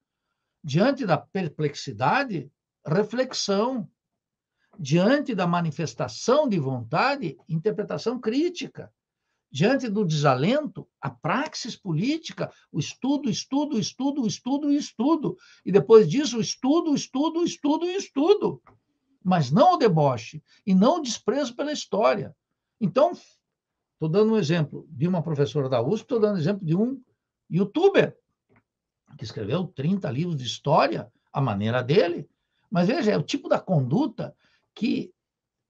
Diante da perplexidade, reflexão. Diante da manifestação de vontade, interpretação crítica. Diante do desalento, a praxis política, o estudo, estudo, estudo, estudo, estudo. E depois disso, estudo, estudo, estudo e estudo. Mas não o deboche e não o desprezo pela história. Então, Estou dando um exemplo de uma professora da USP, estou dando um exemplo de um youtuber que escreveu 30 livros de história, à maneira dele. Mas veja, é o tipo da conduta que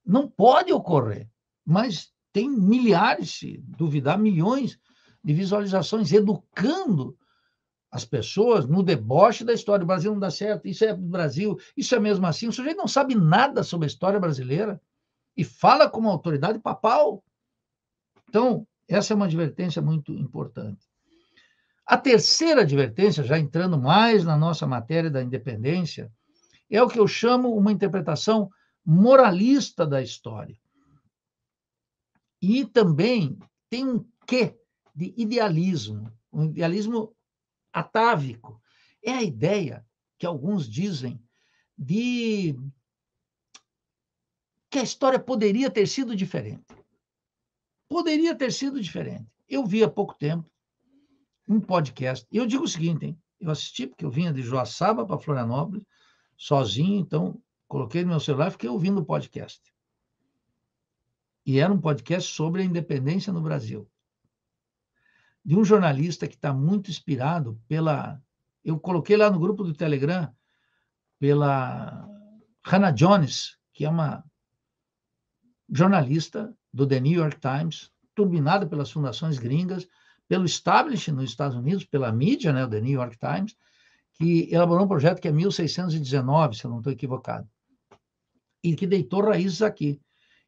não pode ocorrer, mas tem milhares, se duvidar, milhões de visualizações educando as pessoas no deboche da história. O Brasil não dá certo, isso é Brasil, isso é mesmo assim. O sujeito não sabe nada sobre a história brasileira e fala como autoridade papal. Então, essa é uma advertência muito importante. A terceira advertência, já entrando mais na nossa matéria da independência, é o que eu chamo uma interpretação moralista da história. E também tem um quê de idealismo, um idealismo atávico. É a ideia que alguns dizem de que a história poderia ter sido diferente. Poderia ter sido diferente. Eu vi há pouco tempo um podcast. eu digo o seguinte, hein? Eu assisti porque eu vinha de Joaçaba para Florianópolis, sozinho, então coloquei no meu celular e fiquei ouvindo o podcast. E era um podcast sobre a independência no Brasil. De um jornalista que está muito inspirado pela. Eu coloquei lá no grupo do Telegram, pela Hannah Jones, que é uma jornalista do The New York Times, turbinada pelas fundações gringas, pelo establishment nos Estados Unidos, pela mídia, né, o The New York Times, que elaborou um projeto que é 1619, se eu não estou equivocado, e que deitou raízes aqui.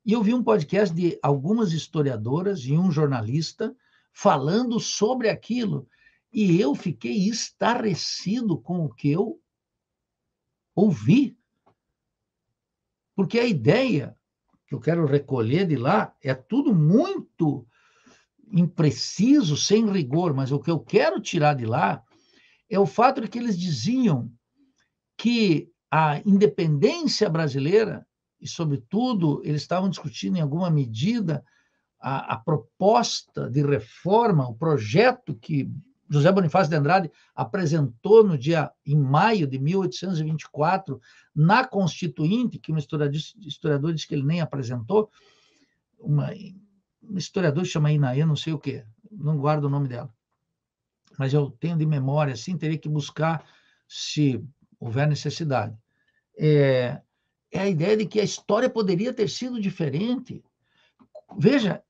E eu vi um podcast de algumas historiadoras e um jornalista falando sobre aquilo, e eu fiquei estarrecido com o que eu ouvi. Porque a ideia eu quero recolher de lá é tudo muito impreciso, sem rigor, mas o que eu quero tirar de lá é o fato de que eles diziam que a independência brasileira, e sobretudo eles estavam discutindo em alguma medida a, a proposta de reforma, o projeto que José Bonifácio de Andrade apresentou no dia em maio de 1824 na Constituinte, que um historiador, disse que ele nem apresentou, uma, um historiador chama Inaê, não sei o quê, não guardo o nome dela. Mas eu tenho de memória, assim, teria que buscar se houver necessidade. É, é a ideia de que a história poderia ter sido diferente. Veja,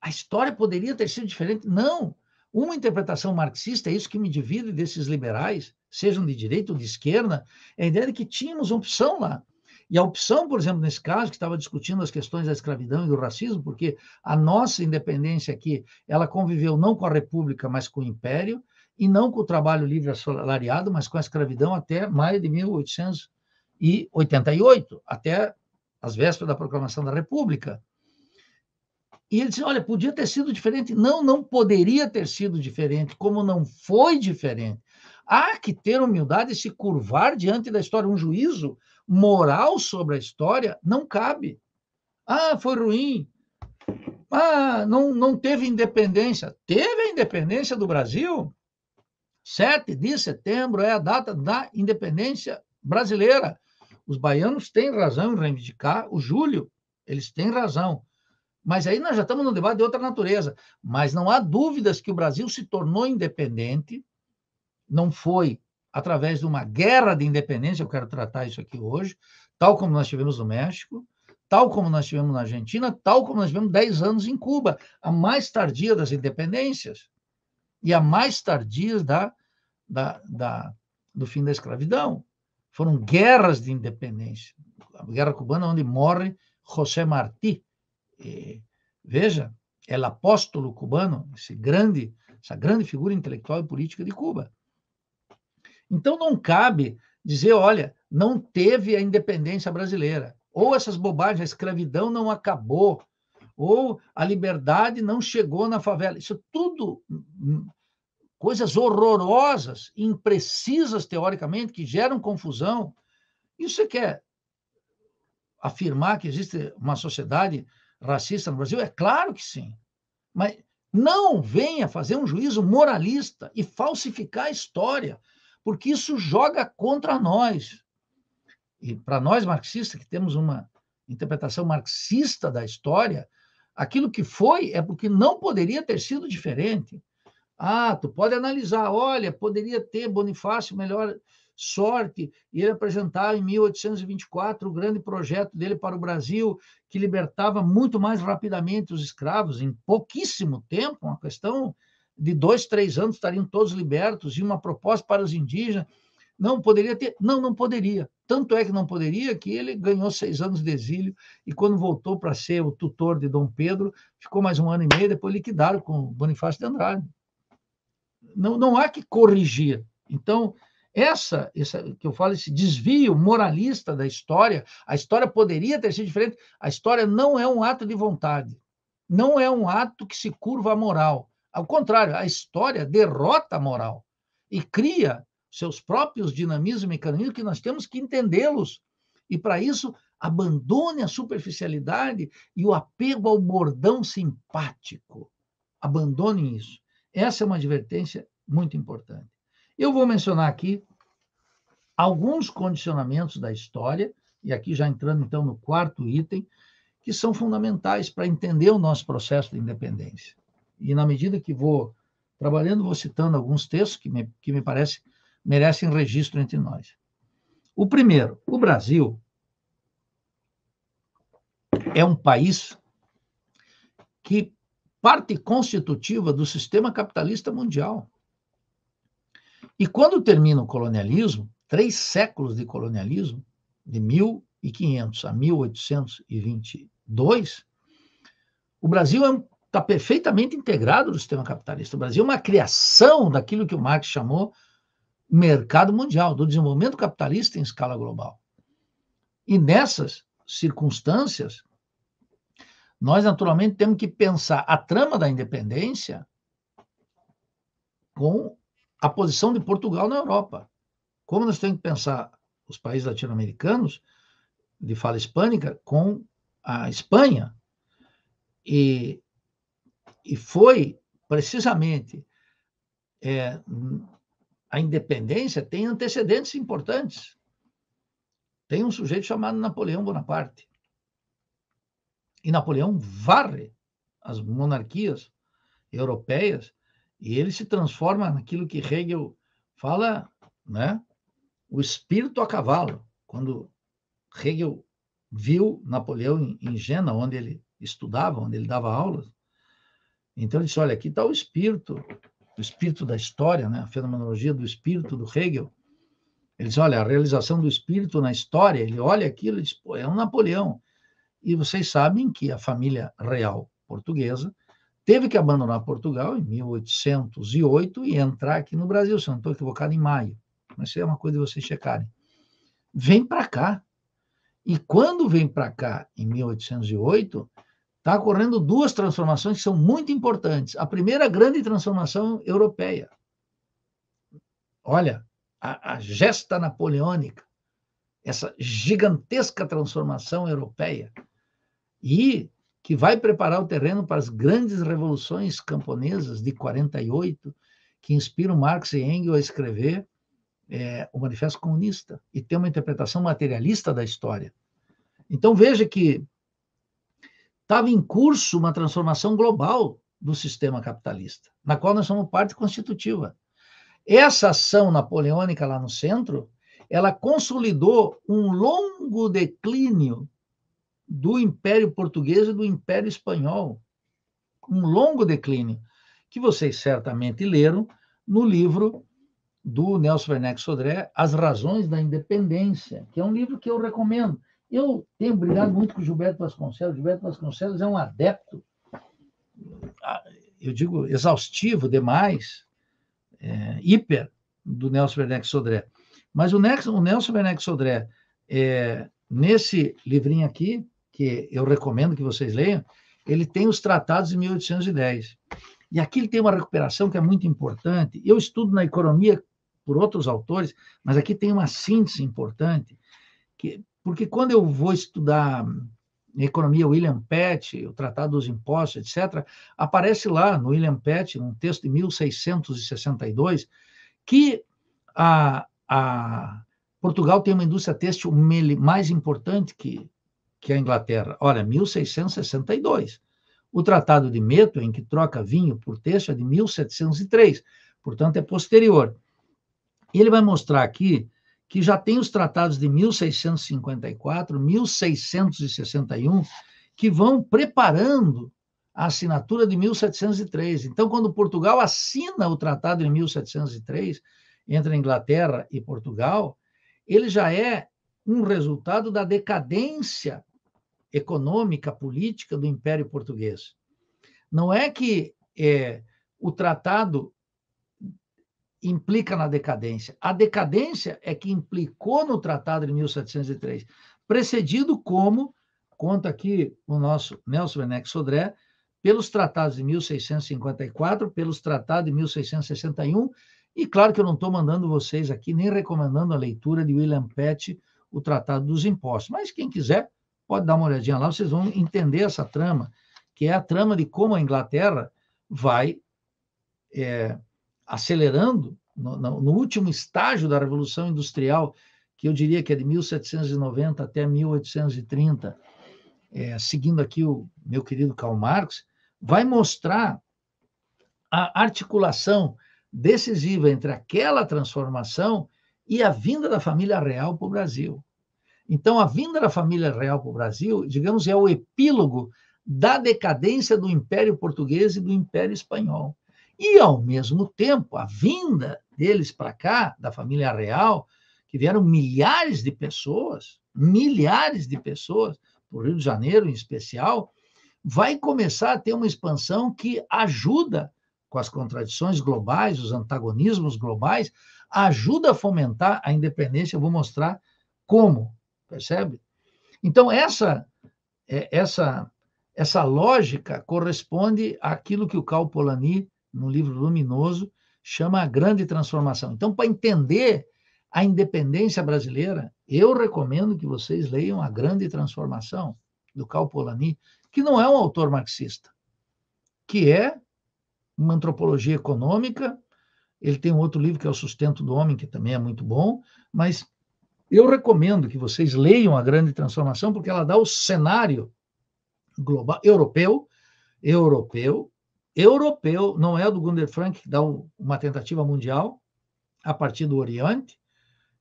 a história poderia ter sido diferente. Não, uma interpretação marxista, é isso que me divide desses liberais, sejam de direita ou de esquerda, é a ideia de que tínhamos opção lá. E a opção, por exemplo, nesse caso, que estava discutindo as questões da escravidão e do racismo, porque a nossa independência aqui, ela conviveu não com a república, mas com o império, e não com o trabalho livre assalariado, mas com a escravidão até maio de 1888, até as vésperas da proclamação da república. E ele disse: olha, podia ter sido diferente. Não, não poderia ter sido diferente, como não foi diferente. Há que ter humildade e se curvar diante da história. Um juízo moral sobre a história não cabe. Ah, foi ruim. Ah, não, não teve independência. Teve a independência do Brasil. 7 de setembro é a data da independência brasileira. Os baianos têm razão em reivindicar o julho, eles têm razão. Mas aí nós já estamos num debate de outra natureza. Mas não há dúvidas que o Brasil se tornou independente, não foi através de uma guerra de independência, eu quero tratar isso aqui hoje, tal como nós tivemos no México, tal como nós tivemos na Argentina, tal como nós tivemos 10 anos em Cuba, a mais tardia das independências e a mais tardia da, da, da, do fim da escravidão. Foram guerras de independência. A guerra cubana, onde morre José Martí, e, veja, ela Apóstolo cubano, esse grande, essa grande figura intelectual e política de Cuba. Então não cabe dizer, olha, não teve a independência brasileira, ou essas bobagens, a escravidão não acabou, ou a liberdade não chegou na favela. Isso tudo hum, hum, coisas horrorosas, imprecisas teoricamente, que geram confusão. Isso você quer afirmar que existe uma sociedade racista no Brasil? É claro que sim. Mas não venha fazer um juízo moralista e falsificar a história, porque isso joga contra nós. E para nós marxistas, que temos uma interpretação marxista da história, aquilo que foi é porque não poderia ter sido diferente. Ah, tu pode analisar, olha, poderia ter Bonifácio melhor sorte, e ele apresentava em 1824 o grande projeto dele para o Brasil, que libertava muito mais rapidamente os escravos, em pouquíssimo tempo, uma questão de dois, três anos estariam todos libertos, e uma proposta para os indígenas. Não poderia ter? Não, não poderia. Tanto é que não poderia que ele ganhou seis anos de exílio e, quando voltou para ser o tutor de Dom Pedro, ficou mais um ano e meio, depois liquidaram com Bonifácio de Andrade. Não, não há que corrigir. Então, essa, essa, que eu falo, esse desvio moralista da história, a história poderia ter sido diferente. A história não é um ato de vontade, não é um ato que se curva à moral. Ao contrário, a história derrota a moral e cria seus próprios dinamismos e mecanismos que nós temos que entendê-los. E para isso, abandone a superficialidade e o apego ao bordão simpático. Abandone isso. Essa é uma advertência muito importante. Eu vou mencionar aqui alguns condicionamentos da história, e aqui já entrando então no quarto item, que são fundamentais para entender o nosso processo de independência. E na medida que vou trabalhando, vou citando alguns textos que me, que me parece merecem registro entre nós. O primeiro, o Brasil é um país que parte constitutiva do sistema capitalista mundial. E quando termina o colonialismo, três séculos de colonialismo, de 1500 a 1822, o Brasil está é perfeitamente integrado no sistema capitalista. O Brasil é uma criação daquilo que o Marx chamou mercado mundial, do desenvolvimento capitalista em escala global. E nessas circunstâncias, nós naturalmente temos que pensar a trama da independência com a posição de Portugal na Europa. Como nós temos que pensar os países latino-americanos de fala hispânica com a Espanha. E, e foi precisamente é, a independência tem antecedentes importantes. Tem um sujeito chamado Napoleão Bonaparte. E Napoleão varre as monarquias europeias e ele se transforma naquilo que Hegel fala, né? O espírito a cavalo. Quando Hegel viu Napoleão em, em Jena, onde ele estudava, onde ele dava aulas, então ele disse: olha, aqui está o espírito, o espírito da história, né? A fenomenologia do espírito do Hegel. Ele diz: olha, a realização do espírito na história. Ele olha aquilo e diz: pô, é um Napoleão. E vocês sabem que a família real portuguesa teve que abandonar Portugal em 1808 e entrar aqui no Brasil, se eu não estou equivocado, em maio. Mas isso é uma coisa de vocês checarem. Vem para cá. E quando vem para cá, em 1808, está ocorrendo duas transformações que são muito importantes. A primeira grande transformação europeia. Olha, a, a gesta napoleônica, essa gigantesca transformação europeia. E que vai preparar o terreno para as grandes revoluções camponesas de 48, que inspiram Marx e Engels a escrever é, o Manifesto Comunista e ter uma interpretação materialista da história. Então veja que estava em curso uma transformação global do sistema capitalista, na qual nós somos parte constitutiva. Essa ação napoleônica lá no centro, ela consolidou um longo declínio do Império Português e do Império Espanhol. Um longo declínio, que vocês certamente leram no livro do Nelson Werneck Sodré, As Razões da Independência, que é um livro que eu recomendo. Eu tenho brigado muito com o Gilberto Vasconcelos. Gilberto Vasconcelos é um adepto, ah, eu digo, exaustivo demais, é, hiper, do Nelson Werneck Sodré. Mas o Nelson, o Nelson Werneck Sodré, é, nesse livrinho aqui, que eu recomendo que vocês leiam, ele tem os tratados de 1810. E aqui ele tem uma recuperação que é muito importante. Eu estudo na economia por outros autores, mas aqui tem uma síntese importante, que, porque quando eu vou estudar hum, economia William Pett, o Tratado dos Impostos, etc., aparece lá no William Pett, um texto de 1662, que a, a Portugal tem uma indústria têxtil mais importante que que a Inglaterra. Olha, 1662. O Tratado de Meto, em que troca vinho por texto, é de 1703, portanto é posterior. ele vai mostrar aqui que já tem os tratados de 1654, 1661, que vão preparando a assinatura de 1703. Então, quando Portugal assina o tratado de 1703, entre a Inglaterra e Portugal, ele já é um resultado da decadência econômica, política do Império Português. Não é que é, o tratado implica na decadência. A decadência é que implicou no Tratado de 1703, precedido como, conta aqui o nosso Nelson Benex Sodré, pelos tratados de 1654, pelos tratados de 1661, e claro que eu não estou mandando vocês aqui, nem recomendando a leitura de William Pett, o Tratado dos Impostos, mas quem quiser pode dar uma olhadinha lá, vocês vão entender essa trama, que é a trama de como a Inglaterra vai é, acelerando no, no, último estágio da Revolução Industrial, que eu diria que é de 1790 até 1830, é, seguindo aqui o meu querido Karl Marx, vai mostrar a articulação decisiva entre aquela transformação e a vinda da família real para o Brasil. Então, a vinda da família real para o Brasil, digamos, é o epílogo da decadência do Império Português e do Império Espanhol. E, ao mesmo tempo, a vinda deles para cá, da família real, que vieram milhares de pessoas, milhares de pessoas, para o Rio de Janeiro em especial, vai começar a ter uma expansão que ajuda, com as contradições globais, os antagonismos globais, ajuda a fomentar a independência. Eu vou mostrar como percebe? Então, essa, é, essa, essa lógica corresponde àquilo que o Cal Polanyi, no livro Luminoso, chama a grande transformação. Então, para entender a independência brasileira, eu recomendo que vocês leiam A Grande Transformação, do Cal Polanyi, que não é um autor marxista, que é uma antropologia econômica. Ele tem um outro livro que é O Sustento do Homem, que também é muito bom, mas eu recomendo que vocês leiam A Grande Transformação, porque ela dá o cenário global, europeu, europeu, europeu, não é do Gunder Frank, que dá uma tentativa mundial a partir do Oriente,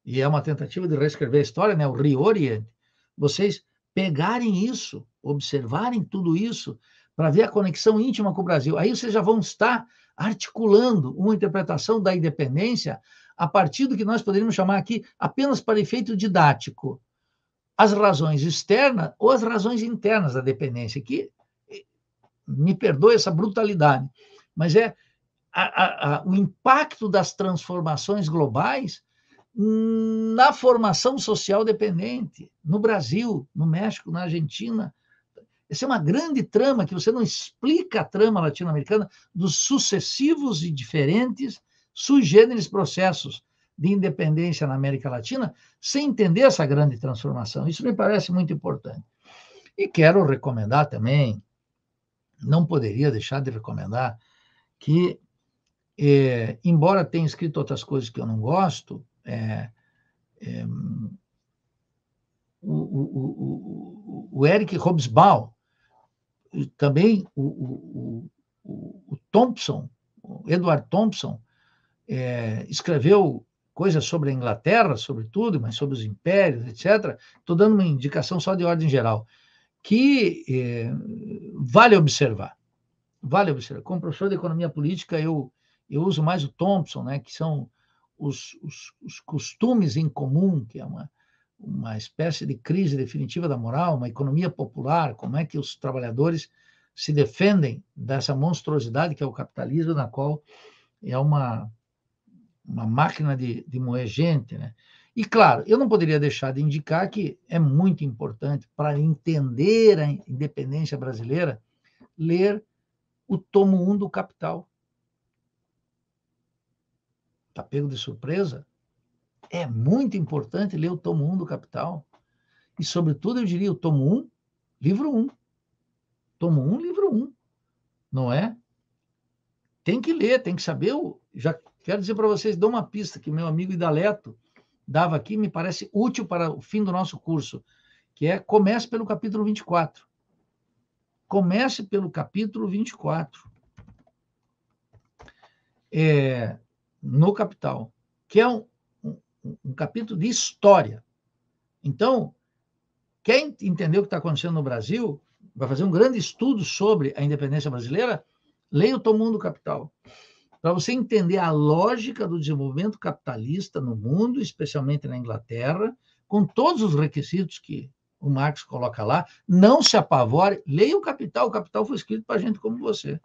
e é uma tentativa de reescrever a história, né? o Oriente. Vocês pegarem isso, observarem tudo isso, para ver a conexão íntima com o Brasil. Aí vocês já vão estar articulando uma interpretação da independência a partir do que nós poderíamos chamar aqui apenas para efeito didático, as razões externas ou as razões internas da dependência, que eh, me perdoe essa brutalidade, mas é a, a, a, o impacto das transformações globais na formação social dependente, no Brasil, no México, na Argentina. Essa é uma grande trama que você não explica a trama latino-americana dos sucessivos e diferentes sugêneres processos de independência na América Latina, sem entender essa grande transformação. Isso me parece muito importante. E quero recomendar também, não poderia deixar de recomendar, que, é, embora tenha escrito outras coisas que eu não gosto, é, é, o, o, o, o, Eric Hobsbawm, também o, o Thompson, Edward Thompson, é, escreveu coisas sobre a Inglaterra, sobretudo, mas sobre os impérios, etc. Estou dando uma indicação só de ordem geral, que é, vale observar. Vale observar. Como professor de economia política, eu, eu uso mais o Thompson, né, que são os, os, os costumes em comum, que é uma, uma espécie de crise definitiva da moral, uma economia popular, como é que os trabalhadores se defendem dessa monstruosidade que é o capitalismo, na qual é uma uma máquina de, de moer gente, né? E claro, eu não poderia deixar de indicar que é muito importante para entender a independência brasileira ler o tomo 1 um do Capital. Tá pego de surpresa? É muito importante ler o tomo 1 um do Capital. E, sobretudo, eu diria o tomo 1, um, livro 1. Tomo 1, livro 1. Não é? Tem que ler, tem que saber. O, já Quero dizer para vocês, dou uma pista que meu amigo Idaleto dava aqui, me parece útil para o fim do nosso curso, que é comece pelo capítulo 24. Comece pelo capítulo 24. É, no Capital, que é um, um, um capítulo de história. Então, quem entender o que está acontecendo no Brasil, vai fazer um grande estudo sobre a independência brasileira, leia o Tomundo Capital. Para você entender a lógica do desenvolvimento capitalista no mundo, especialmente na Inglaterra, com todos os requisitos que o Marx coloca lá, não se apavore, leia o Capital, o Capital foi escrito para gente como você.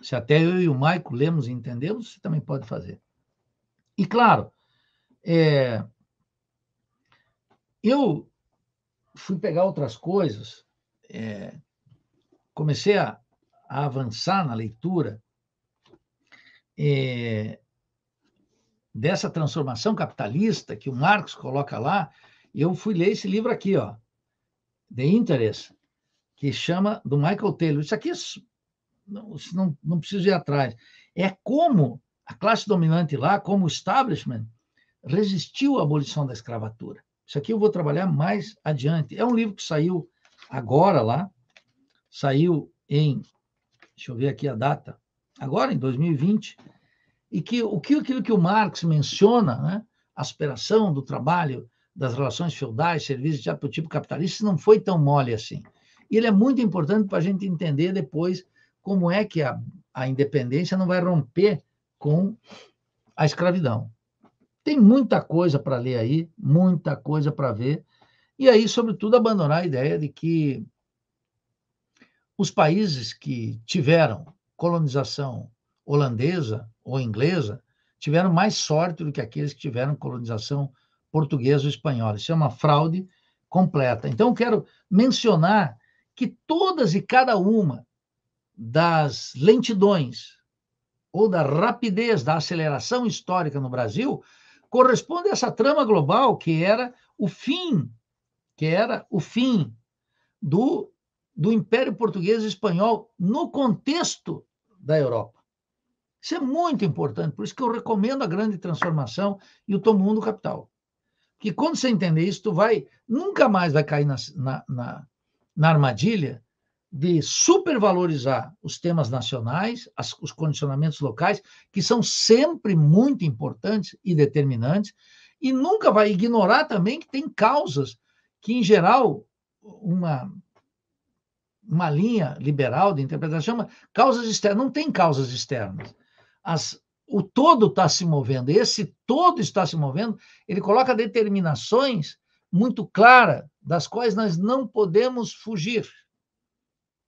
Se até eu e o Maico lemos e entendemos, você também pode fazer. E claro, é, eu fui pegar outras coisas, é, comecei a, a avançar na leitura é, dessa transformação capitalista que o Marx coloca lá, eu fui ler esse livro aqui, ó, The Interest, que chama do Michael Taylor. Isso aqui é não, não, não preciso ir atrás. É como a classe dominante lá, como o establishment, resistiu à abolição da escravatura. Isso aqui eu vou trabalhar mais adiante. É um livro que saiu agora lá, saiu em deixa eu ver aqui a data, agora em 2020, e que o que aquilo que o Marx menciona, né, aspiração do trabalho, das relações feudais, serviços de tipo capitalista, não foi tão mole assim. E ele é muito importante para a gente entender depois como é que a, a independência não vai romper com a escravidão. Tem muita coisa para ler aí, muita coisa para ver, e aí, sobretudo, abandonar a ideia de que os países que tiveram colonização holandesa ou inglesa tiveram mais sorte do que aqueles que tiveram colonização portuguesa ou espanhola. Isso é uma fraude completa. Então, eu quero mencionar que todas e cada uma das lentidões ou da rapidez da aceleração histórica no Brasil corresponde a essa trama global que era o fim, que era o fim do do Império Português e Espanhol no contexto da Europa. Isso é muito importante, por isso que eu recomendo a grande transformação e o Tomo Mundo Capital. que quando você entender isso, tu vai, nunca mais vai cair na, na, na, na armadilha de supervalorizar os temas nacionais, as, os condicionamentos locais, que são sempre muito importantes e determinantes, e nunca vai ignorar também que tem causas que, em geral, uma uma linha liberal de interpretação chama causas externas. Não tem causas externas. As, o todo está se movendo, esse todo está se movendo, ele coloca determinações muito claras, das quais nós não podemos fugir.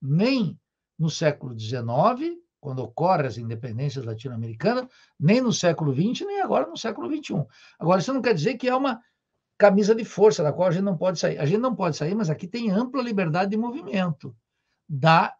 Nem no século XIX, quando ocorrem as independências latino-americanas, nem no século XX, nem agora no século XXI. Agora, isso não quer dizer que é uma camisa de força da qual a gente não pode sair. A gente não pode sair, mas aqui tem ampla liberdade de movimento da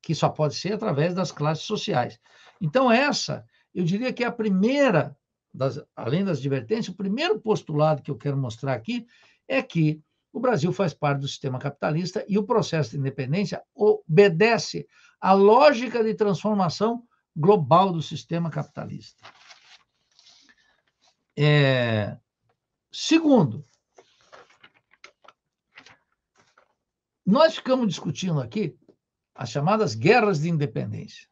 que só pode ser através das classes sociais. Então essa, eu diria que é a primeira das, além das advertências, o primeiro postulado que eu quero mostrar aqui é que o Brasil faz parte do sistema capitalista e o processo de independência obedece à lógica de transformação global do sistema capitalista. É... Segundo, Nós ficamos discutindo aqui as chamadas guerras de independência.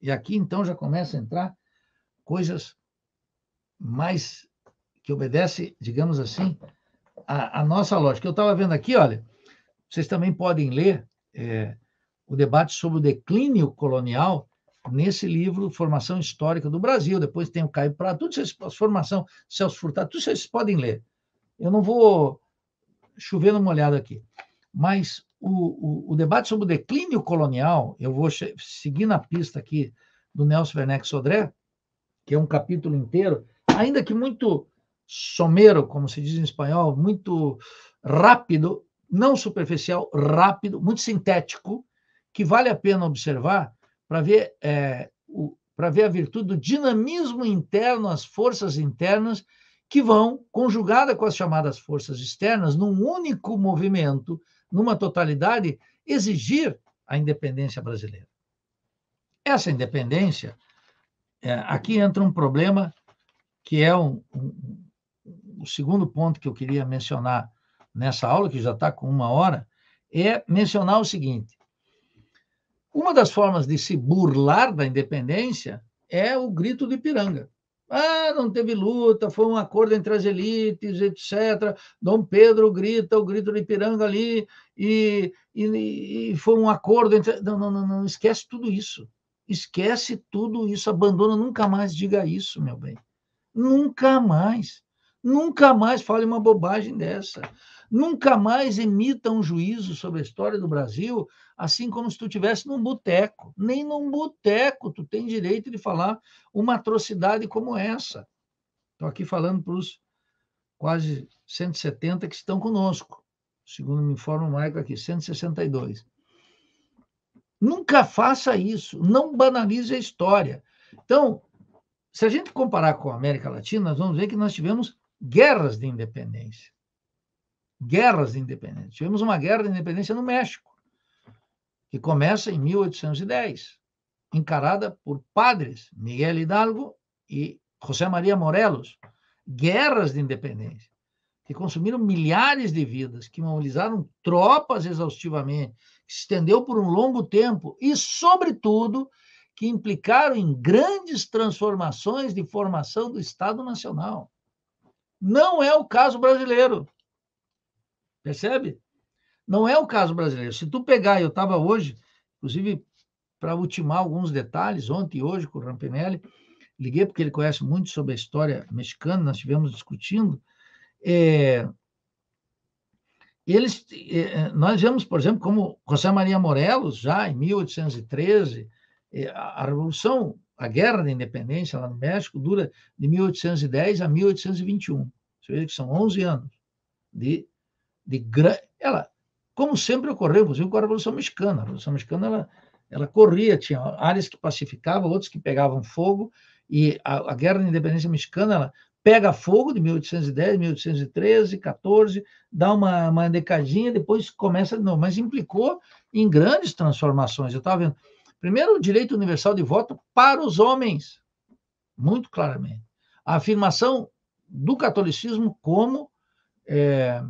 E aqui, então, já começa a entrar coisas mais que obedecem, digamos assim, a, a nossa lógica. Eu estava vendo aqui, olha, vocês também podem ler é, o debate sobre o declínio colonial nesse livro Formação Histórica do Brasil. Depois tem o Caio Prado, tudo isso, formação Celso Furtado, tudo vocês podem ler. Eu não vou chover numa olhada aqui. Mas o, o, o debate sobre o declínio colonial, eu vou seguir na pista aqui do Nelson Werneck Sodré, que é um capítulo inteiro, ainda que muito someiro, como se diz em espanhol, muito rápido, não superficial, rápido, muito sintético, que vale a pena observar para ver, é, para ver a virtude do dinamismo interno, as forças internas que vão, conjugada com as chamadas forças externas, num único movimento numa totalidade, exigir a independência brasileira. Essa independência, é, aqui entra um problema que é um, um, o segundo ponto que eu queria mencionar nessa aula, que já está com uma hora, é mencionar o seguinte: uma das formas de se burlar da independência é o grito de piranga. Ah, não teve luta, foi um acordo entre as elites, etc. Dom Pedro grita o grito de Ipiranga ali, e, e, e foi um acordo entre. Não, não, não, não, esquece tudo isso. Esquece tudo isso, abandona, nunca mais diga isso, meu bem. Nunca mais. Nunca mais fale uma bobagem dessa. Nunca mais emita um juízo sobre a história do Brasil, assim como se tu tivesse num boteco. Nem num boteco tu tem direito de falar uma atrocidade como essa. Estou aqui falando para os quase 170 que estão conosco. Segundo me informa o Maico aqui, 162. Nunca faça isso, não banalize a história. Então, se a gente comparar com a América Latina, nós vamos ver que nós tivemos guerras de independência guerras de independência. Tivemos uma guerra de independência no México, que começa em 1810, encarada por padres Miguel Hidalgo e José Maria Morelos. Guerras de independência, que consumiram milhares de vidas, que mobilizaram tropas exaustivamente, que se estendeu por um longo tempo e, sobretudo, que implicaram em grandes transformações de formação do Estado Nacional. Não é o caso brasileiro. Percebe? Não é o caso brasileiro. Se tu pegar, eu estava hoje, inclusive para ultimar alguns detalhes, ontem e hoje com o Rampinelli, liguei porque ele conhece muito sobre a história mexicana, nós estivemos discutindo. É, eles, é, é nós vemos, por exemplo, como José Maria Morelos, já em 1813, é, a Revolução, a Guerra da Independência lá no México dura de 1810 a 1821. Você vê que são 11 anos de de grande. Ela, como sempre ocorreu, inclusive com a Revolução Mexicana. A Revolução Mexicana ela, ela corria, tinha áreas que pacificavam, outras que pegavam fogo, e a, a Guerra da Independência Mexicana ela pega fogo de 1810, 1813, 14, dá uma, uma decadinha, depois começa de novo, mas implicou em grandes transformações. Eu estava vendo. Primeiro, o direito universal de voto para os homens, muito claramente. A afirmação do catolicismo como é,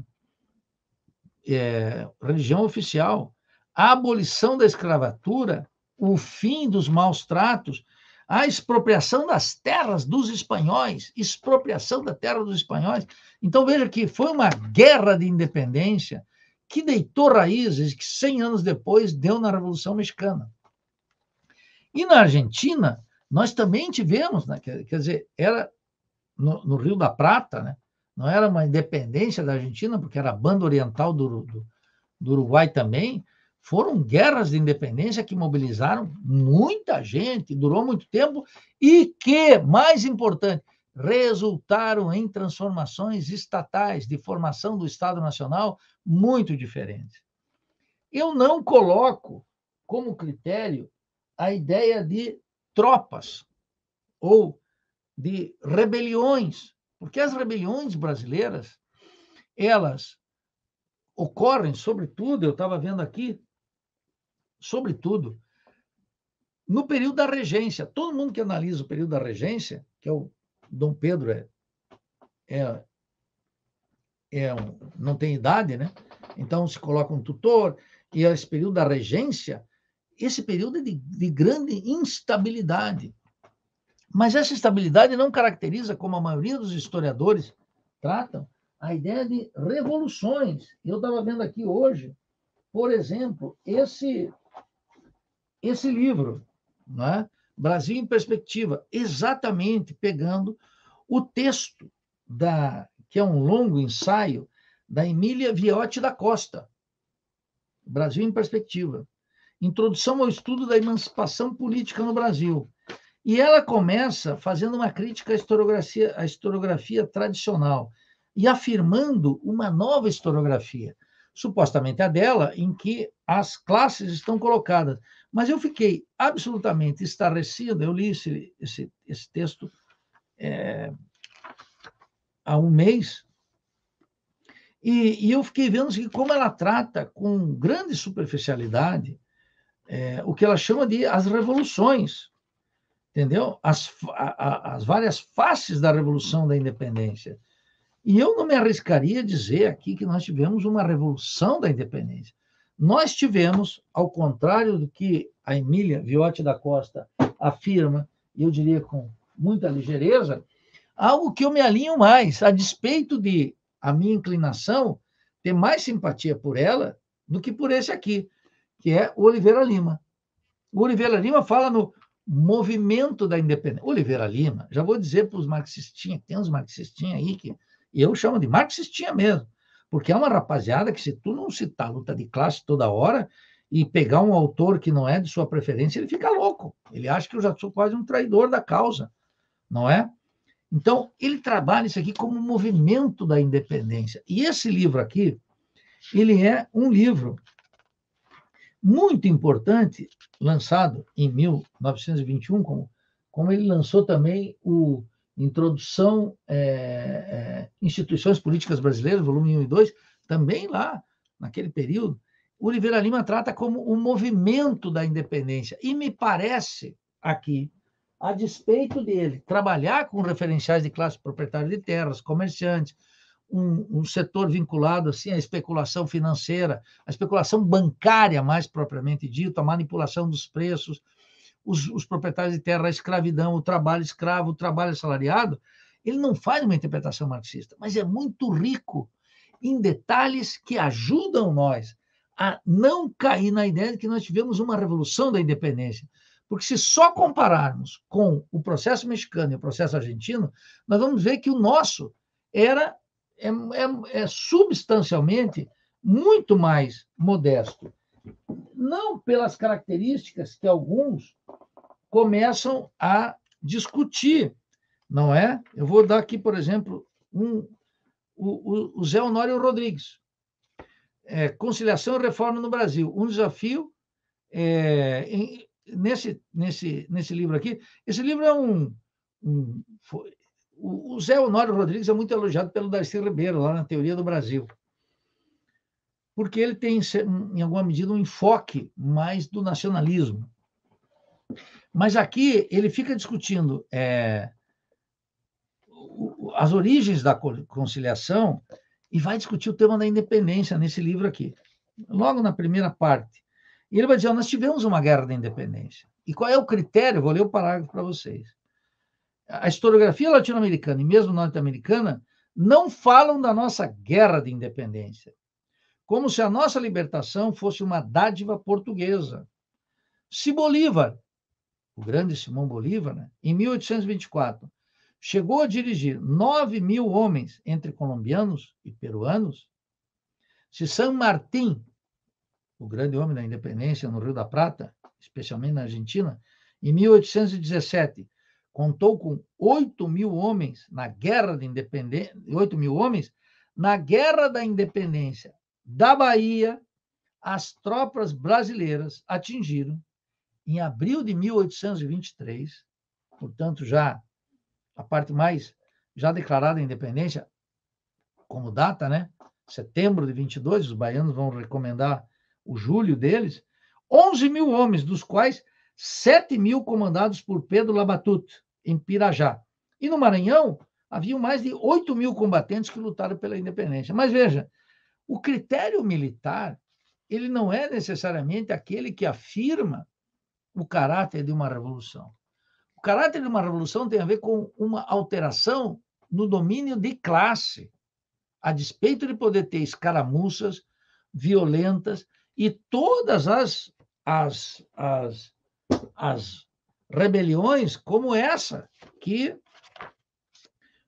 é, religião oficial, a abolição da escravatura, o fim dos maus tratos, a expropriação das terras dos espanhóis, expropriação da terra dos espanhóis. Então veja que foi uma guerra de independência que deitou raízes que 100 anos depois deu na Revolução Mexicana. E na Argentina, nós também tivemos, né, quer, dizer, era no, no Rio da Prata, né, não era uma independência da Argentina, porque era a banda oriental do, do, do Uruguai também, foram guerras de independência que mobilizaram muita gente, durou muito tempo e que, mais importante, resultaram em transformações estatais de formação do Estado Nacional muito diferentes. Eu não coloco como critério a ideia de tropas ou de rebeliões porque as rebeliões brasileiras, elas ocorrem, sobretudo, eu estava vendo aqui, sobretudo, no período da regência. Todo mundo que analisa o período da regência, que é o Dom Pedro é, é, é um, não tem idade, né? Então se coloca um tutor, e esse período da regência, esse período é de, de grande instabilidade. Mas essa estabilidade não caracteriza, como a maioria dos historiadores tratam, a ideia de revoluções. Eu estava vendo aqui hoje, por exemplo, esse, esse livro, né? Brasil em Perspectiva, exatamente pegando o texto da que é um longo ensaio da Emília Viotti da Costa, Brasil em Perspectiva. Introdução ao estudo da emancipação política no Brasil. E ela começa fazendo uma crítica à historiografia, à historiografia tradicional e afirmando uma nova historiografia, supostamente a dela, em que as classes estão colocadas. Mas eu fiquei absolutamente estarrecido, eu li esse, esse, esse texto é, há um mês, e, e, eu fiquei vendo que como ela trata com grande superficialidade é, o que ela chama de as revoluções entendeu? As, a, a, as várias faces da Revolução da Independência. E eu não me arriscaria a dizer aqui que nós tivemos uma revolução da independência. Nós tivemos, ao contrário do que a Emília Viotti da Costa afirma, e eu diria com muita ligeireza, algo que eu me alinho mais, a despeito de a minha inclinação ter mais simpatia por ela do que por esse aqui, que é o Oliveira Lima. O Oliveira Lima fala no movimento da independência. Oliveira Lima, já vou dizer para os marxistinhas, tem uns marxistinhas aí que eu chamo de marxistinha mesmo, porque é uma rapaziada que se tu não citar luta de classe toda hora e pegar um autor que não é de sua preferência, ele fica louco. Ele acha que eu já sou quase um traidor da causa, não é? Então, ele trabalha isso aqui como movimento da independência. E esse livro aqui, ele é um livro muito importante, lançado em 1921, como, como ele lançou também o Introdução é, é, Instituições Políticas Brasileiras, volume 1 e 2, também lá, naquele período, Oliveira Lima trata como o movimento da independência. E me parece aqui, a despeito dele trabalhar com referenciais de classe proprietária de terras, comerciantes, um, um, setor vinculado assim à especulação financeira, à especulação bancária, mais propriamente dito, à manipulação dos preços, os, os proprietários de terra, a escravidão, o trabalho escravo, o trabalho assalariado, ele não faz uma interpretação marxista, mas é muito rico em detalhes que ajudam nós a não cair na ideia de que nós tivemos uma revolução da independência. Porque se só compararmos com o processo mexicano e o processo argentino, nós vamos ver que o nosso era é, é, é substancialmente muito mais modesto. Não pelas características que alguns começam a discutir, não é? Eu vou dar aqui, por exemplo, um, o, o, o Zé Honório Rodrigues. É, conciliação e reforma no Brasil, um desafio é, em, nesse, nesse, nesse livro aqui. Esse livro é um, um foi, o, Zé Honório Rodrigues é muito elogiado pelo Darcy Ribeiro, lá na Teoria do Brasil, porque ele tem, em alguma medida, um enfoque mais do nacionalismo. Mas aqui ele fica discutindo é, as origens da conciliação e vai discutir o tema da independência nesse livro aqui, logo na primeira parte. E ele vai dizer: oh, Nós tivemos uma guerra da independência. E qual é o critério? Vou ler o parágrafo para vocês a historiografia latino-americana e mesmo norte-americana não falam da nossa guerra de independência, como se a nossa libertação fosse uma dádiva portuguesa. Se Bolívar, o grande Simão Bolívar, né, em 1824, chegou a dirigir 9 mil homens entre colombianos e peruanos, se San Martín, o grande homem da independência no Rio da Prata, especialmente na Argentina, em 1817, contou com 8 mil homens na guerra de independência, 8 mil homens na guerra da independência da Bahia, as tropas brasileiras atingiram em abril de 1823, portanto já a parte mais já declarada a independência como data, né? Setembro de 22, os baianos vão recomendar o julho deles, 11 mil homens, dos quais 7 mil comandados por Pedro Labatut, em Pirajá. E no Maranhão, haviam mais de 8 mil combatentes que lutaram pela independência. Mas veja, o critério militar ele não é necessariamente aquele que afirma o caráter de uma revolução. O caráter de uma revolução tem a ver com uma alteração no domínio de classe, a despeito de poder ter escaramuças violentas e todas as, as, as, as rebeliões como essa, que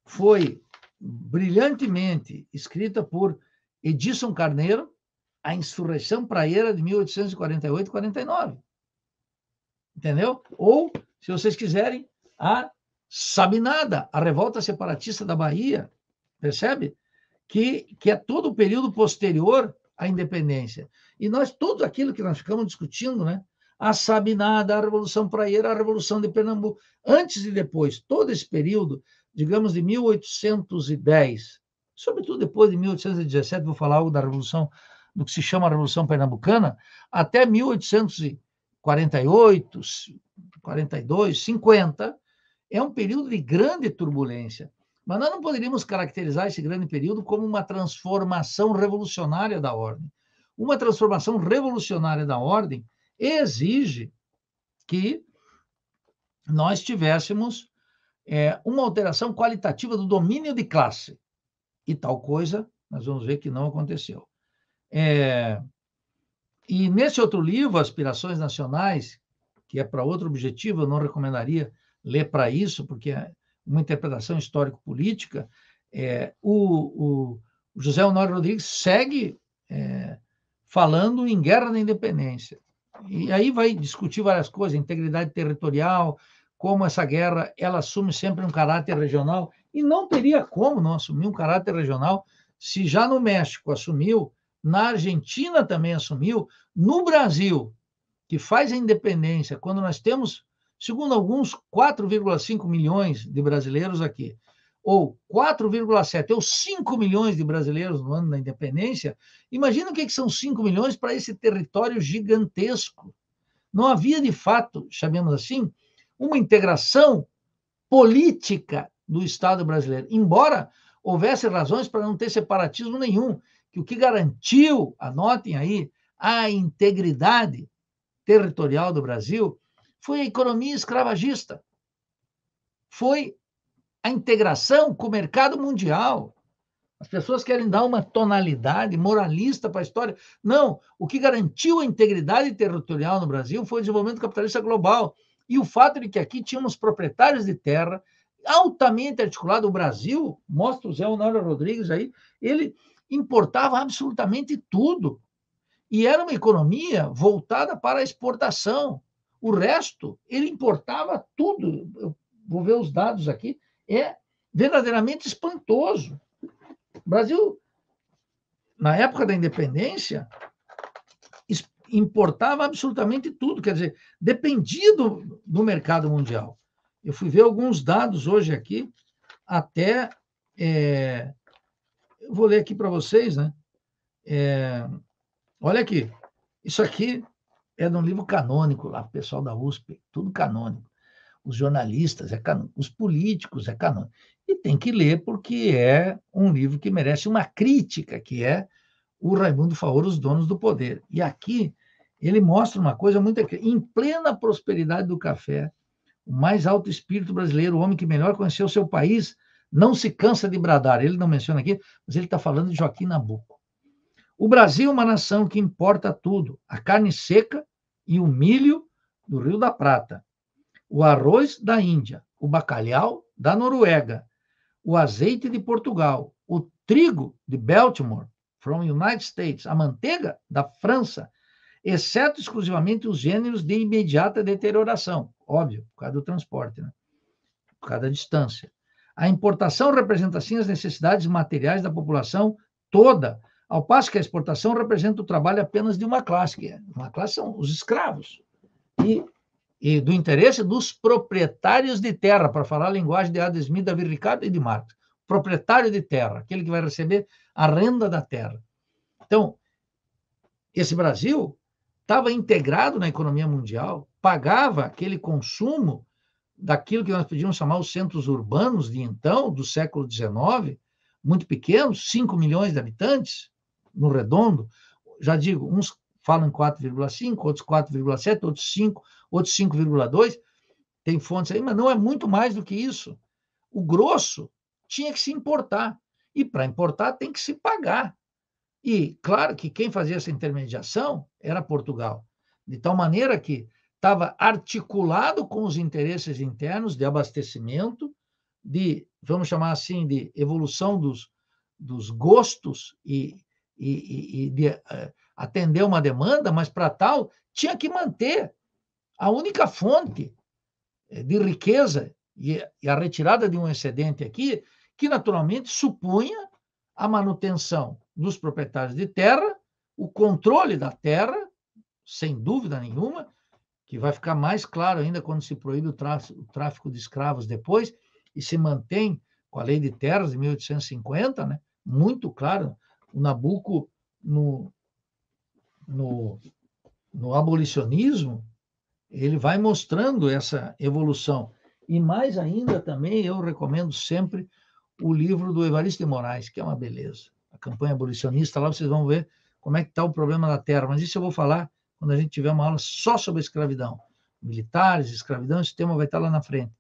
foi brilhantemente escrita por Edson Carneiro, a insurreição Praeira de 1848-49. Entendeu? Ou, se vocês quiserem, a Sabinada, a revolta separatista da Bahia, percebe? Que, que é todo o período posterior à independência. E nós, tudo aquilo que nós ficamos discutindo, né? a Sabinada, a Revolução Praieira, a Revolução de Pernambuco, antes e depois, todo esse período, digamos, de 1810, sobretudo depois de 1817, vou falar algo da Revolução, do que se chama a Revolução Pernambucana, até 1848, 42, 50, é um período de grande turbulência. Mas nós não poderíamos caracterizar esse grande período como uma transformação revolucionária da ordem. Uma transformação revolucionária da ordem exige que nós tivéssemos é, uma alteração qualitativa do domínio de classe. E tal coisa, nós vamos ver que não aconteceu. É, e nesse outro livro, Aspirações Nacionais, que é para outro objetivo, eu não recomendaria ler para isso, porque é uma interpretação histórico-política, é, o, o, José Honório Rodrigues segue é, falando em guerra da independência. E aí vai discutir várias coisas, integridade territorial, como essa guerra ela assume sempre um caráter regional e não teria como não assumir um caráter regional se já no México assumiu, na Argentina também assumiu, no Brasil, que faz a independência, quando nós temos, segundo alguns, 4,5 milhões de brasileiros aqui, ou 4,7 ou 5 milhões de brasileiros no ano da independência, imagina o que, é que são 5 milhões para esse território gigantesco. Não havia, de fato, chamemos assim, uma integração política do Estado brasileiro, embora houvesse razões para não ter separatismo nenhum, que o que garantiu, anotem aí, a integridade territorial do Brasil foi a economia escravagista, foi a integração com o mercado mundial. As pessoas querem dar uma tonalidade moralista para a história. Não, o que garantiu a integridade territorial no Brasil foi o desenvolvimento capitalista global. E o fato de que aqui tínhamos proprietários de terra altamente articulado. O Brasil, mostra o Zé Honório Rodrigues aí, ele importava absolutamente tudo. E era uma economia voltada para a exportação. O resto, ele importava tudo. Eu vou ver os dados aqui é verdadeiramente espantoso. O Brasil, na época da independência, importava absolutamente tudo, quer dizer, dependia do, do mercado mundial. Eu fui ver alguns dados hoje aqui, até. É, eu vou ler aqui para vocês, né? É, olha aqui, isso aqui é de um livro canônico lá, pessoal da USP, tudo canônico os jornalistas, é os políticos, é canônico. E tem que ler, porque é um livro que merece uma crítica, que é o Raimundo favor Os Donos do Poder. E aqui ele mostra uma coisa muito. Em plena prosperidade do café, o mais alto espírito brasileiro, o homem que melhor conheceu seu país, não se cansa de bradar. Ele não menciona aqui, mas ele está falando de Joaquim Nabuco. O Brasil é uma nação que importa tudo: a carne seca e o milho do Rio da Prata, o arroz da Índia, o bacalhau da Noruega, o azeite de Portugal, o trigo de Baltimore, from United States, a manteiga da França, exceto exclusivamente os gêneros de imediata deterioração, óbvio, por causa do transporte, né? por causa da distância. A importação representa, assim, as necessidades materiais da população toda, ao passo que a exportação representa o trabalho apenas de uma classe, que é uma classe são os escravos. E e do interesse dos proprietários de terra, para falar a linguagem de Adam Smith, Davi Ricardo e de Marx. Proprietário de terra, aquele que vai receber a renda da terra. Então, esse Brasil estava integrado na economia mundial, pagava aquele consumo daquilo que nós podíamos chamar os centros urbanos de então, do século XIX, muito pequenos, 5 milhões de habitantes, no redondo, já digo, uns falam 4,5, outros 4,7, outros 5, outros 5,2. Tem fontes aí, mas não é muito mais do que isso. O grosso tinha que se importar. E para importar tem que se pagar. E claro que quem fazia essa intermediação era Portugal. De tal maneira que estava articulado com os interesses internos de abastecimento, de, vamos chamar assim, de evolução dos, dos gostos e, e, e de, eh, atender uma demanda, mas para tal tinha que manter a única fonte eh, de riqueza e a retirada de um excedente aqui, que naturalmente supunha a manutenção dos proprietários de terra, o controle da terra, sem dúvida nenhuma, que vai ficar mais claro ainda quando se proíbe o, tráfico, de escravos depois e se mantém com a lei de terras de 1850, né? muito claro, o Nabucco no, no, no abolicionismo, ele vai mostrando essa evolução. E mais ainda também, eu recomendo sempre o livro do Evaristo de Moraes, que é uma beleza. A campanha abolicionista, lá vocês vão ver como é que está o problema da terra. Mas isso eu vou falar quando a gente tiver uma aula só sobre escravidão. Militares, escravidão, esse tema vai estar lá na frente.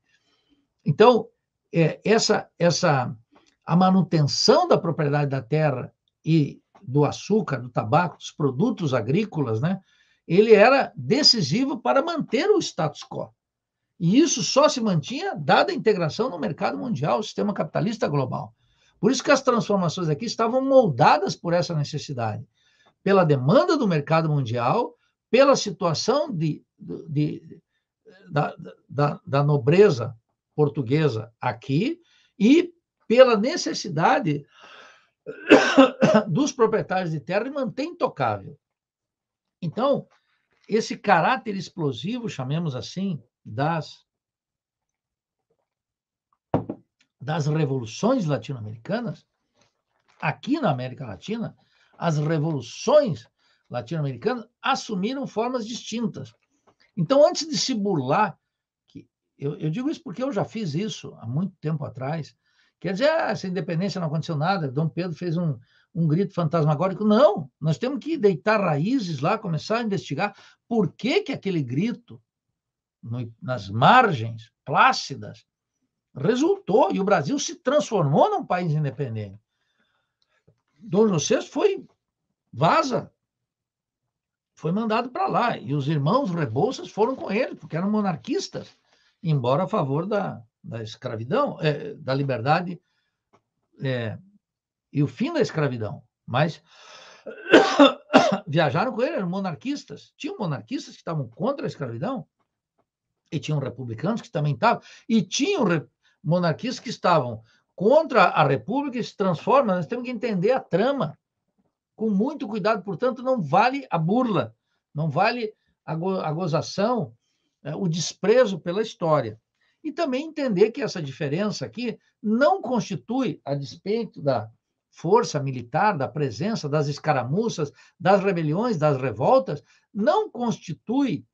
Então, é, essa, essa a manutenção da propriedade da terra e do açúcar, do tabaco, dos produtos agrícolas, né? ele era decisivo para manter o status quo. E isso só se mantinha dada a integração no mercado mundial, o sistema capitalista global. Por isso que as transformações aqui estavam moldadas por essa necessidade, pela demanda do mercado mundial, pela situação de, de da, da, da nobreza portuguesa aqui e pela necessidade dos proprietários de terra e mantém intocável. Então, esse caráter explosivo, chamemos assim, das das revoluções latino-americanas, aqui na América Latina, as revoluções latino-americanas assumiram formas distintas. Então, antes de se burlar, que eu, eu digo isso porque eu já fiz isso há muito tempo atrás, Quer dizer, ah, essa independência não aconteceu nada, Dom Pedro fez um, um grito fantasmagórico. Não, nós temos que deitar raízes lá, começar a investigar por que, que aquele grito no, nas margens plácidas resultou e o Brasil se transformou num país independente. Dom José foi vaza, foi mandado para lá e os irmãos Rebouças foram com ele porque eram monarquistas, embora a favor da da escravidão, é, da liberdade é, e o fim da escravidão. Mas viajaram com ele, eram monarquistas. Tinham monarquistas que estavam contra a escravidão, e tinham republicanos que também estavam, e tinham monarquistas que estavam contra a república e se transformam. Nós temos que entender a trama com muito cuidado, portanto, não vale a burla, não vale a, go a gozação, é, o desprezo pela história e também entender que essa diferença aqui não constitui, a despeito da força militar, da presença, das escaramuças, das rebeliões, das revoltas, não constitui,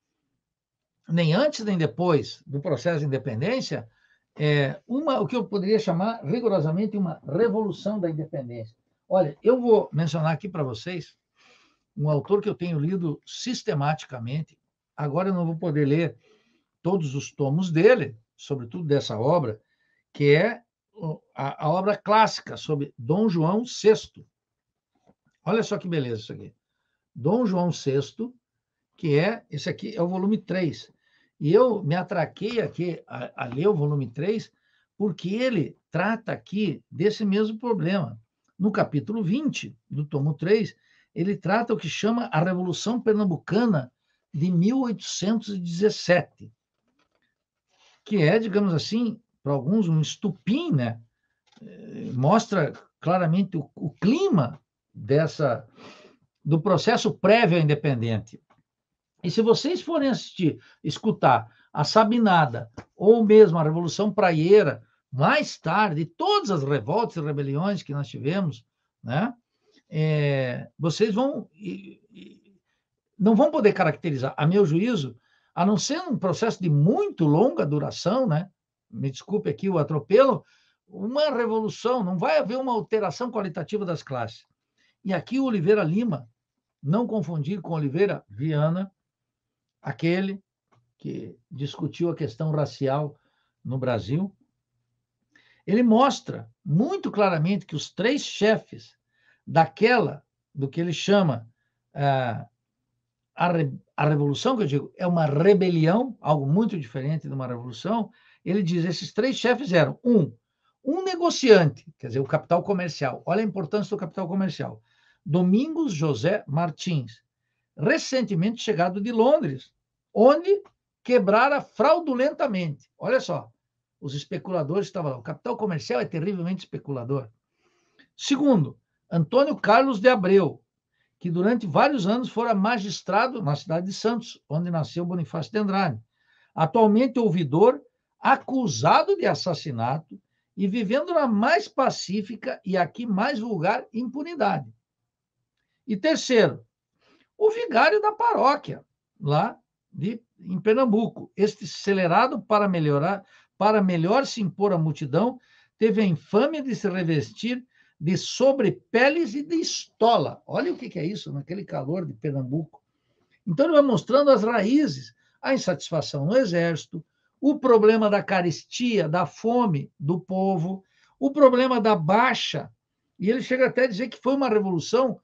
nem antes nem depois do processo de independência, é, uma, o que eu poderia chamar rigorosamente uma revolução da independência. Olha, eu vou mencionar aqui para vocês um autor que eu tenho lido sistematicamente. Agora eu não vou poder ler todos os tomos dele, sobretudo dessa obra, que é a, a obra clássica sobre Dom João VI. Olha só que beleza isso aqui. Dom João VI, que é, esse aqui é o volume 3. E eu me atraquei aqui a, a ler o volume 3, porque ele trata aqui desse mesmo problema. No capítulo 20 do tomo 3, ele trata o que chama a Revolução Pernambucana de 1817 que é, digamos assim, para alguns um estupim, né? Eh, mostra claramente o, o clima dessa do processo prévio à independente. E se vocês forem assistir, escutar a Sabinada ou mesmo a Revolução Praieira, mais tarde, todas as revoltas e rebeliões que nós tivemos, né? É, vocês vão e, e, não vão poder caracterizar, a meu juízo, a não ser um processo de muito longa duração, né? me desculpe aqui o atropelo, uma revolução, não vai haver uma alteração qualitativa das classes. E aqui o Oliveira Lima, não confundir com Oliveira Viana, aquele que discutiu a questão racial no Brasil, ele mostra muito claramente que os três chefes daquela, do que ele chama ah, a, re, a revolução, que eu digo, é uma rebelião, algo muito diferente de uma revolução, ele diz: esses três chefes eram, um, um negociante, quer dizer, o capital comercial. Olha a importância do capital comercial. Domingos José Martins, recentemente chegado de Londres, onde quebrara fraudulentamente. Olha só, os especuladores estavam lá. O capital comercial é terrivelmente especulador. Segundo, Antônio Carlos de Abreu, que durante vários anos fora magistrado na cidade de Santos, onde nasceu Bonifácio de Andrade. Atualmente ouvidor, acusado de assassinato e vivendo na mais pacífica e aqui mais vulgar impunidade. E terceiro, o vigário da paróquia, lá de, em Pernambuco. Este acelerado para melhorar, para melhor se impor à multidão, teve a infâmia de se revestir de sobrepeles e de estola. Olha o que é isso, naquele calor de Pernambuco. Então, ele vai mostrando as raízes, a insatisfação no exército, o problema da carestia, da fome do povo, o problema da baixa. E ele chega até a dizer que foi uma revolução.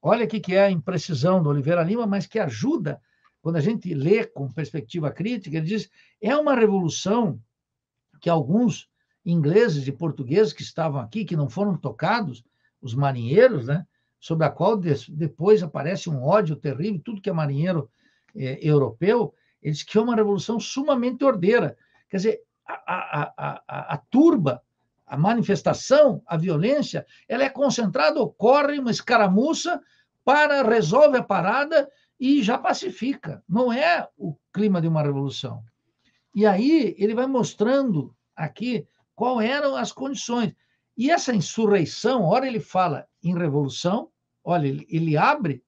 Olha o que é a imprecisão do Oliveira Lima, mas que ajuda quando a gente lê com perspectiva crítica, ele diz é uma revolução que alguns ingleses e portugueses que estavam aqui, que não foram tocados, os marinheiros, né? sobre a qual depois aparece um ódio terrível, tudo que é marinheiro é, europeu, eles que é uma revolução sumamente ordeira. Quer dizer, a, a, a, a, turba, a manifestação, a violência, ela é concentrada, ocorre uma escaramuça para resolve a parada e já pacifica. Não é o clima de uma revolução. E aí ele vai mostrando aqui qual eram as condições. E essa insurreição, ora ele fala em revolução, olha, ele, ele abre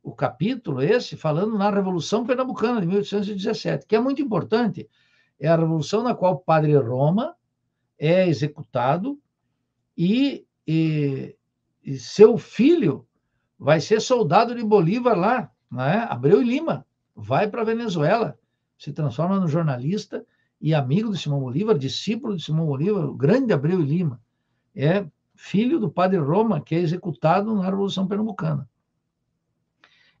o capítulo esse falando na Revolução Pernambucana de 1817, que é muito importante. É a revolução na qual o padre Roma é executado e, e, e seu filho vai ser soldado de Bolívar lá, né? Abreu e Lima, vai para a Venezuela, se transforma no jornalista e amigo de Simão Bolívar, discípulo de Simão Bolívar, o grande Abreu e Lima. É filho do padre Roma, que é executado na Revolução Pernambucana.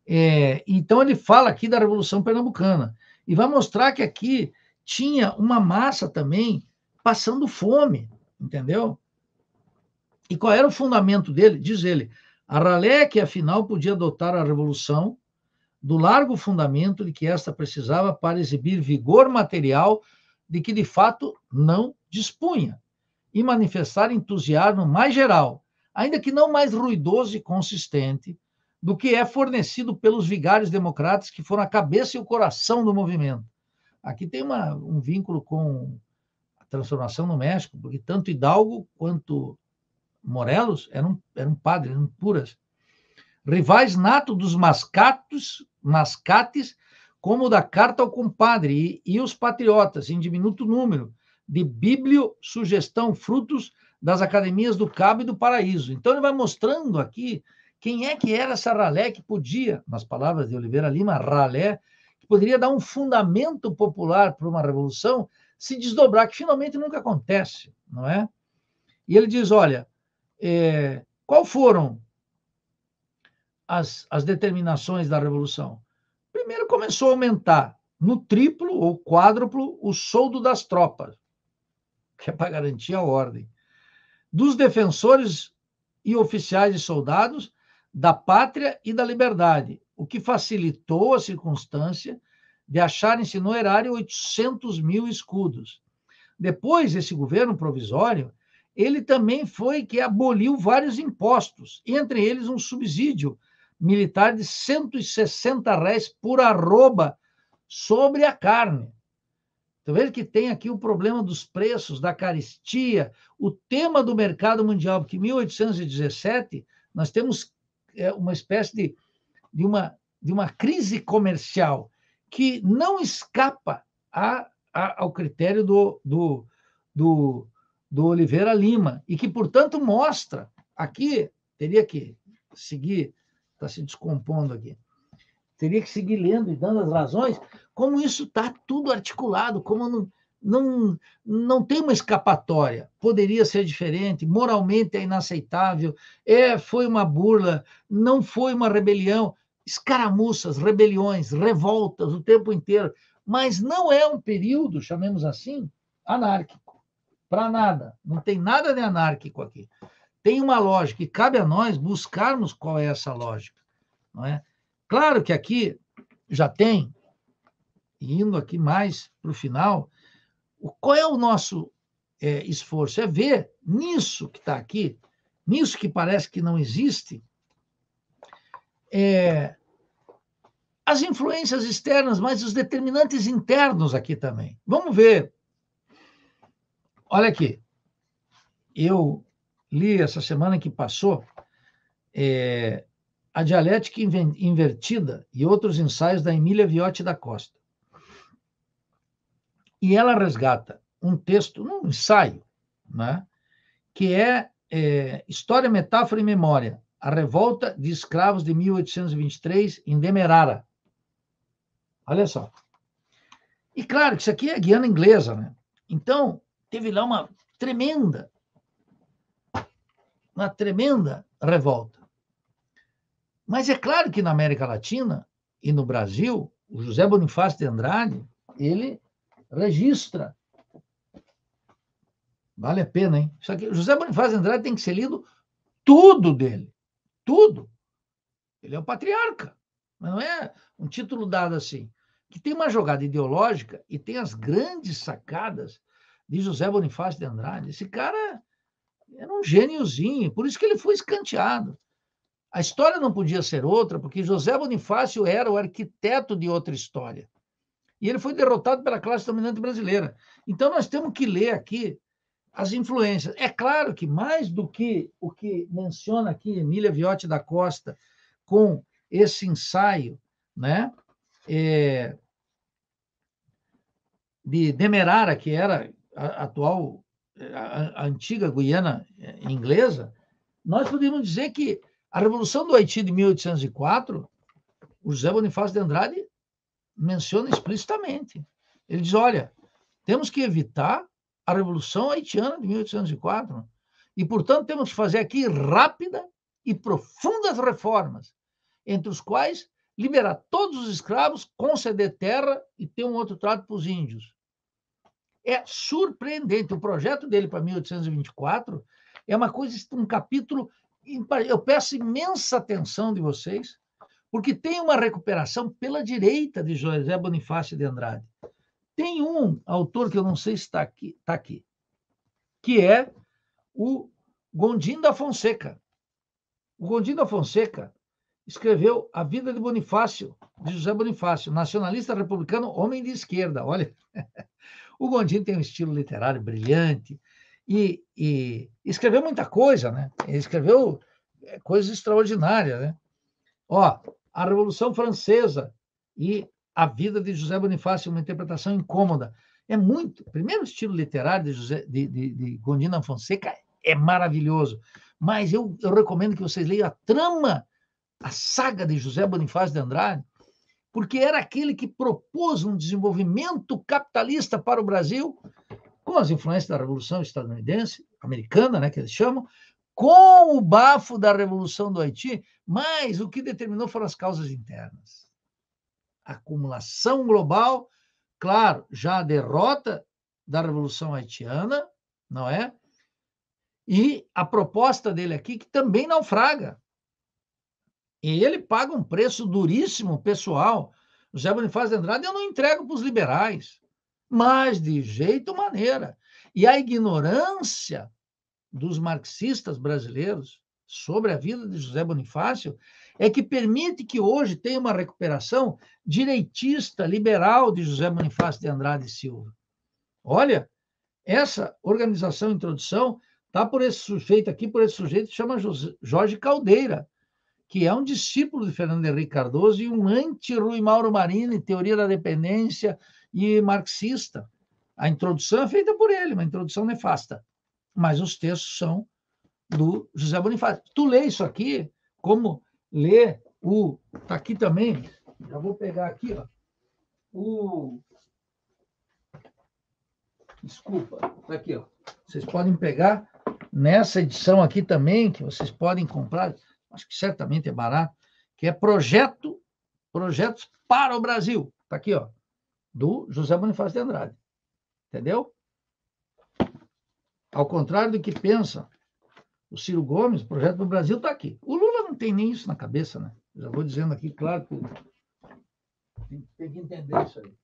É, então, ele fala aqui da Revolução Pernambucana e vai mostrar que aqui tinha uma massa também passando fome, entendeu? E qual era o fundamento dele? Diz ele, a ralé que afinal podia adotar a revolução do largo fundamento de que esta precisava para exibir vigor material de que de fato não dispunha, e manifestar entusiasmo mais geral, ainda que não mais ruidoso e consistente, do que é fornecido pelos vigários democratas que foram a cabeça e o coração do movimento. Aqui tem uma, um vínculo com a transformação no México, porque tanto Hidalgo quanto Morelos eram, eram padres, eram puras. Rivais nato dos mascatos, mascates como o da Carta ao Compadre e, e os Patriotas, em diminuto número, de Bíblio, Sugestão, Frutos das Academias do Cabo e do Paraíso. Então, ele vai mostrando aqui quem é que era essa ralé que podia, nas palavras de Oliveira Lima, ralé, que poderia dar um fundamento popular para uma revolução se desdobrar, que finalmente nunca acontece, não é? E ele diz: olha, é, qual foram as, as determinações da revolução? Primeiro começou a aumentar no triplo ou quádruplo o soldo das tropas, que é para garantir a ordem, dos defensores e oficiais e soldados da pátria e da liberdade, o que facilitou a circunstância de acharem-se no erário 800 mil escudos. Depois, esse governo provisório, ele também foi que aboliu vários impostos, entre eles um subsídio militar de 160 réis por arroba sobre a carne. Então, veja que tem aqui o problema dos preços, da caristia, o tema do mercado mundial, porque em 1817 nós temos é, uma espécie de, de, uma, de uma crise comercial que não escapa a, a, ao critério do, do, do, do Oliveira Lima e que, portanto, mostra, aqui teria que seguir está se descompondo aqui. Teria que seguir lendo e dando as razões, como isso está tudo articulado, como não, não, não tem uma escapatória. Poderia ser diferente, moralmente é inaceitável, é foi uma burla, não foi uma rebelião. Escaramuças, rebeliões, revoltas o tempo inteiro. Mas não é um período, chamemos assim, anárquico. Para nada. Não tem nada de anárquico aqui tem uma lógica e cabe a nós buscarmos qual é essa lógica, não é? Claro que aqui já tem, indo aqui mais para o final, qual é o nosso é, esforço? É ver nisso que está aqui, nisso que parece que não existe, é, as influências externas, mas os determinantes internos aqui também. Vamos ver. Olha aqui. Eu li essa semana que passou, é, A Dialética Invertida e outros ensaios da Emília Viotti da Costa. E ela resgata um texto, um ensaio, né, que é, é História, Metáfora e Memória, a Revolta de Escravos de 1823 em Demerara. Olha só. E claro que isso aqui é guiana inglesa, né? Então, teve lá uma tremenda uma tremenda revolta. Mas é claro que na América Latina e no Brasil, o José Bonifácio de Andrade, ele registra. Vale a pena, hein? Isso aqui, José Bonifácio de Andrade tem que ser lido tudo dele. Tudo. Ele é o patriarca. Mas não é um título dado assim. Que tem uma jogada ideológica e tem as grandes sacadas de José Bonifácio de Andrade. Esse cara era um gêniozinho, por isso que ele foi escanteado. A história não podia ser outra, porque José Bonifácio era o arquiteto de outra história. E ele foi derrotado pela classe dominante brasileira. Então nós temos que ler aqui as influências. É claro que mais do que o que menciona aqui Emília Viotti da Costa com esse ensaio, né? É, de Demerara, que era a atual a, antiga Guiana é, inglesa, nós podemos dizer que a Revolução do Haiti de 1804, o José Bonifácio de Andrade menciona explicitamente. Ele diz: olha, temos que evitar a Revolução Haitiana de 1804 e, portanto, temos que fazer aqui rápida e profundas reformas, entre os quais liberar todos os escravos, conceder terra e ter um outro trato para os índios é surpreendente. O projeto dele para 1824 é uma coisa, um capítulo. Eu peço imensa atenção de vocês, porque tem uma recuperação pela direita de José Bonifácio de Andrade. Tem um autor que eu não sei se está aqui, tá aqui, que é o Gondim da Fonseca. O Gondim da Fonseca escreveu A Vida de Bonifácio, de José Bonifácio, nacionalista republicano, homem de esquerda. Olha, o Gondim tem um estilo literário brilhante e, e escreveu muita coisa, né? Ele escreveu eh, coisas extraordinárias, né? Ó, a Revolução Francesa e a vida de José Bonifácio, uma interpretação incômoda. É muito. O primeiro estilo literário de, José, de, de, de Fonseca é maravilhoso. Mas eu, eu recomendo que vocês leiam a trama, a saga de José Bonifácio de Andrade, porque era aquele que propôs um desenvolvimento capitalista para o Brasil, com as influências da Revolução Estadunidense, americana, né, que eles chamam, com o bafo da Revolução do Haiti, mas o que determinou foram as causas internas. acumulação global, claro, já a derrota da Revolução Haitiana, não é? E a proposta dele aqui, que também naufraga, e ele paga um preço duríssimo, pessoal. José Bonifácio de Andrade, eu não entrego para os liberais, mas de jeito maneira. E a ignorância dos marxistas brasileiros sobre a vida de José Bonifácio é que permite que hoje tenha uma recuperação direitista, liberal de José Bonifácio de Andrade Silva. Olha, essa organização Introdução está por esse sujeito aqui, por esse sujeito que chama Jorge Caldeira, que é um discípulo de Fernando Henrique Cardoso e um anti-Rui Mauro Marini, teoria da dependência e marxista. A introdução é feita por ele, uma introdução nefasta. Mas os textos são do José Bonifácio. Tu lê isso aqui, como lê o. Está aqui também, já vou pegar aqui, ó. O. Desculpa, está aqui, ó. Vocês podem pegar nessa edição aqui também, que vocês podem comprar acho que certamente é barato, que é projeto, projetos para o Brasil. Está aqui, ó, do José Bonifácio de Andrade. Entendeu? Ao contrário do que pensa o Ciro Gomes, o projeto do Brasil está aqui. O Lula não tem nem isso na cabeça, né? Já vou dizendo aqui, claro que tem, que entender isso aí.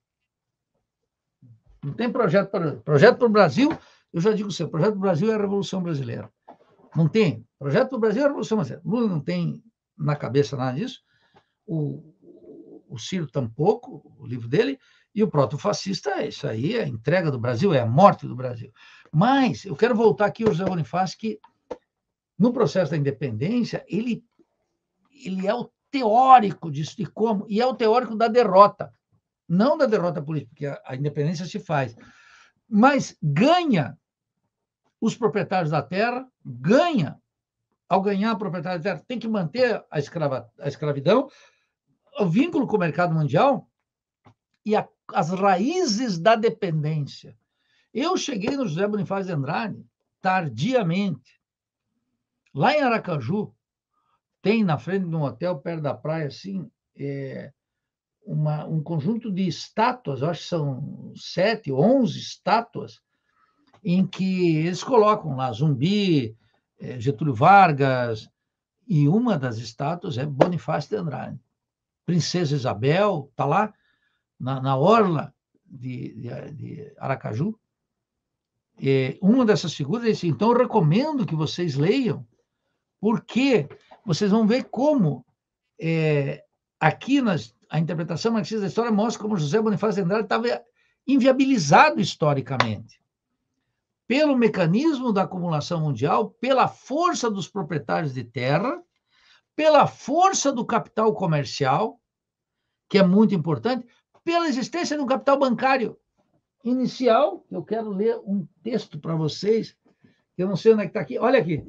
Não tem projeto para projeto para o Brasil. Eu já digo sempre, assim, projeto para o Brasil é a Revolução Brasileira. Não tem. Projeto do Brasil é Revolução Francesa. Lula não tem na cabeça nada disso. O, o Ciro tampouco, o livro dele, e o proto-fascista é isso aí, é a entrega do Brasil, é a morte do Brasil. Mas eu quero voltar aqui ao José Bonifácio, que no processo da independência, ele, ele é o teórico disso, de como, e é o teórico da derrota, não da derrota política, porque a, a independência se faz, mas ganha os proprietários da terra ganha. Ao ganhar a propriedade da terra, tem que manter a, escrava, a escravidão, o vínculo com o mercado mundial e a, as raízes da dependência. Eu cheguei no José Bonifácio de Andrade tardiamente. Lá em Aracaju, tem na frente de um hotel, perto da praia, assim, é, uma, um conjunto de estátuas, acho que são sete, onze estátuas, em que eles colocam lá Zumbi, eh, Getúlio Vargas, e uma das estátuas é Bonifácio de Andrade. Princesa Isabel está lá, na, na orla de, de, de Aracaju. uma dessas figuras disse, então eu recomendo que vocês leiam, porque vocês vão ver como é, aqui nas, a interpretação marxista da história mostra como José Bonifácio de Andrade estava inviabilizado historicamente pelo mecanismo da acumulação mundial, pela força dos proprietários de terra, pela força do capital comercial, que é muito importante, pela existência do capital bancário. Inicial, eu quero ler um texto para vocês, que eu não sei onde é que está aqui, olha aqui,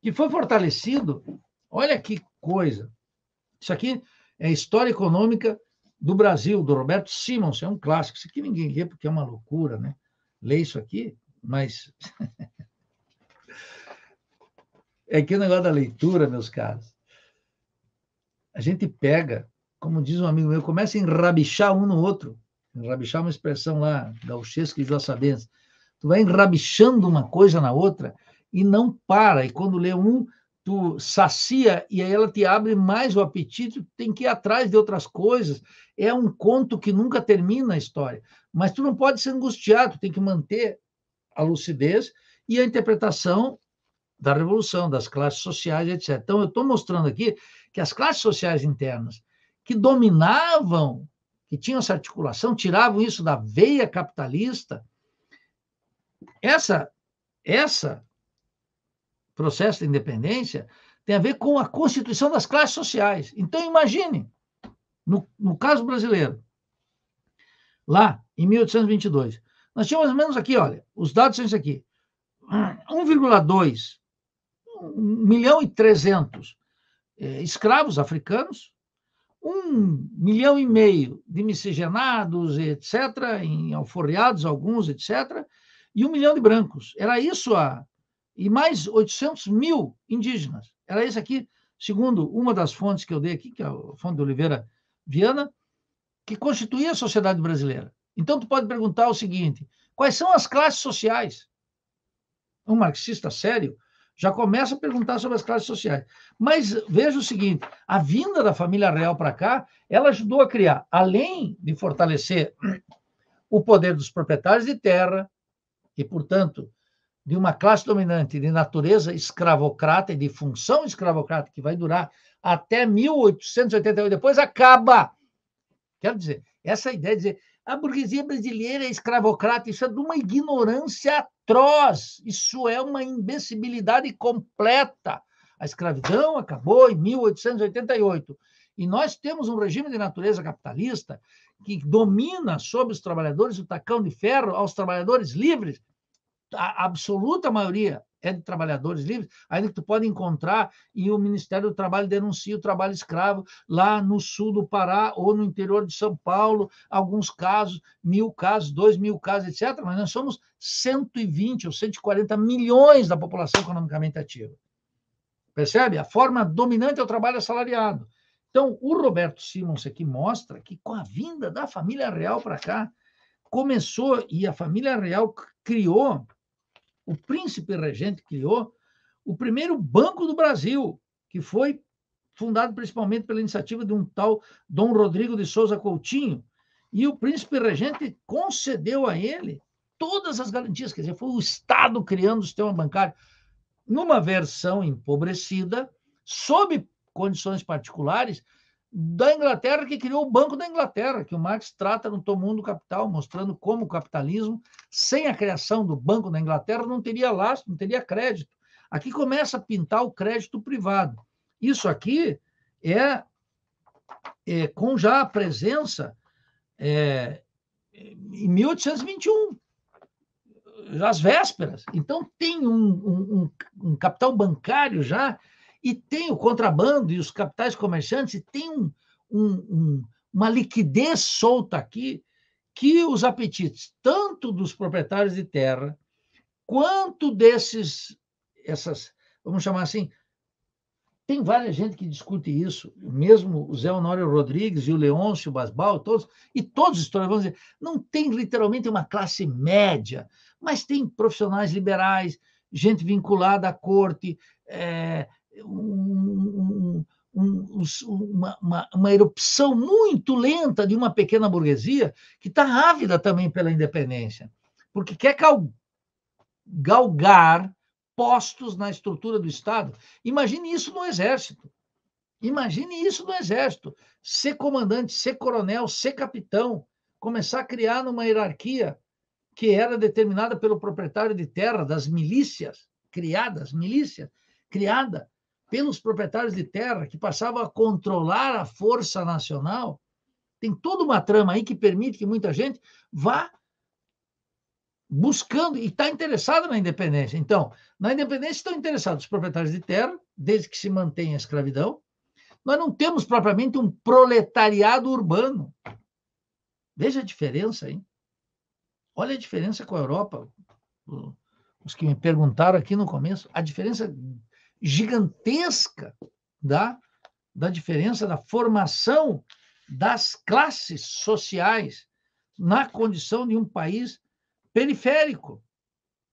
que foi fortalecido, olha que coisa. Isso aqui é História Econômica do Brasil, do Roberto Simons, é um clássico. Isso aqui ninguém lê porque é uma loucura, né? Lê isso aqui, mas. é que o negócio da leitura, meus caros. A gente pega, como diz um amigo meu, começa a enrabixar um no outro. Enrabixar é uma expressão lá, gauchesca e joaçabense. Tu vai enrabixando uma coisa na outra e não para. E quando lê um, tu sacia e aí ela te abre mais o apetite, tu tem que ir atrás de outras coisas. É um conto que nunca termina a história. Mas tu não pode se angustiar, tu tem que manter a lucidez e a interpretação da revolução, das classes sociais, etc. Então, eu estou mostrando aqui que as classes sociais internas que dominavam, que tinham essa articulação, tiravam isso da veia capitalista, essa, essa processo de independência tem a ver com a constituição das classes sociais. Então, imagine, no, no caso brasileiro, lá em 1822, nós tínhamos mais ou menos aqui, olha, os dados são isso aqui: 1,2 milhão e 300 eh, é, escravos africanos, 1 milhão e meio de miscigenados, etc., em alforreados, alguns, etc., e 1 milhão de brancos. Era isso a. E mais 800 mil indígenas. Era isso aqui, segundo uma das fontes que eu dei aqui, que é a fonte de Oliveira Viana, que constituía a sociedade brasileira. Então, tu pode perguntar o seguinte: quais são as classes sociais? É um marxista sério já começa a perguntar sobre as classes sociais. Mas veja o seguinte: a vinda da família real para cá, ela ajudou a criar, além de fortalecer o poder dos proprietários de terra, e, portanto, de uma classe dominante de natureza escravocrata e de função escravocrata, que vai durar até 1888, depois acaba. Quero dizer, essa é ideia de dizer a burguesia brasileira é escravocrata, isso é de uma ignorância atroz, isso é uma imbecilidade completa. A escravidão acabou em 1888. E nós temos um regime de natureza capitalista que domina sobre os trabalhadores o tacão de ferro aos trabalhadores livres, a absoluta maioria, é de trabalhadores livres, ainda que tu pode encontrar e o Ministério do Trabalho denuncia o trabalho escravo lá no sul do Pará ou no interior de São Paulo, alguns casos, mil casos, dois mil casos, etc. Mas nós somos 120 ou 140 milhões da população economicamente ativa. Percebe? A forma dominante é o trabalho assalariado. Então, o Roberto Simons aqui mostra que com a vinda da família real para cá, começou e a família real criou o príncipe regente criou o primeiro Banco do Brasil, que foi fundado principalmente pela iniciativa de um tal Dom Rodrigo de Souza Coutinho, e o príncipe regente concedeu a ele todas as garantias, quer dizer, foi o Estado criando o sistema bancário numa versão empobrecida, sob condições particulares, da Inglaterra que criou o Banco da Inglaterra, que o Marx trata no Tomundo Capital, mostrando como o capitalismo, sem a criação do Banco da Inglaterra, não teria laço não teria crédito. Aqui começa a pintar o crédito privado. Isso aqui é, é com já a presença é, em 1821, às vésperas. Então tem um, um, um capital bancário já e tem o contrabando e os capitais comerciantes, e tem um, um, um, uma liquidez solta aqui que os apetites, tanto dos proprietários de terra, quanto desses, essas, vamos chamar assim, tem várias gente que discute isso, mesmo o Zé Honório Rodrigues e o Leôncio Basbal, todos, e todos os historiadores vão dizer, não tem literalmente uma classe média, mas tem profissionais liberais, gente vinculada à corte, é, um, um, uma, uma, erupção muito lenta de uma pequena burguesia que está ávida também pela independência, porque quer galgar postos na estrutura do Estado. Imagine isso no Exército. Imagine isso no Exército. Ser comandante, ser coronel, ser capitão, começar a criar numa hierarquia que era determinada pelo proprietário de terra, das milícias, criadas, milícia criada pelos proprietários de terra, que passavam a controlar a força nacional, tem toda uma trama aí que permite que muita gente vá buscando e está interessada na independência. Então, na independência estão interessados os proprietários de terra, desde que se mantenha a escravidão. Nós não temos propriamente um proletariado urbano. Veja a diferença aí. Olha a diferença com a Europa. Os que me perguntaram aqui no começo, a diferença gigantesca da, da diferença da formação das classes sociais na condição de um país periférico.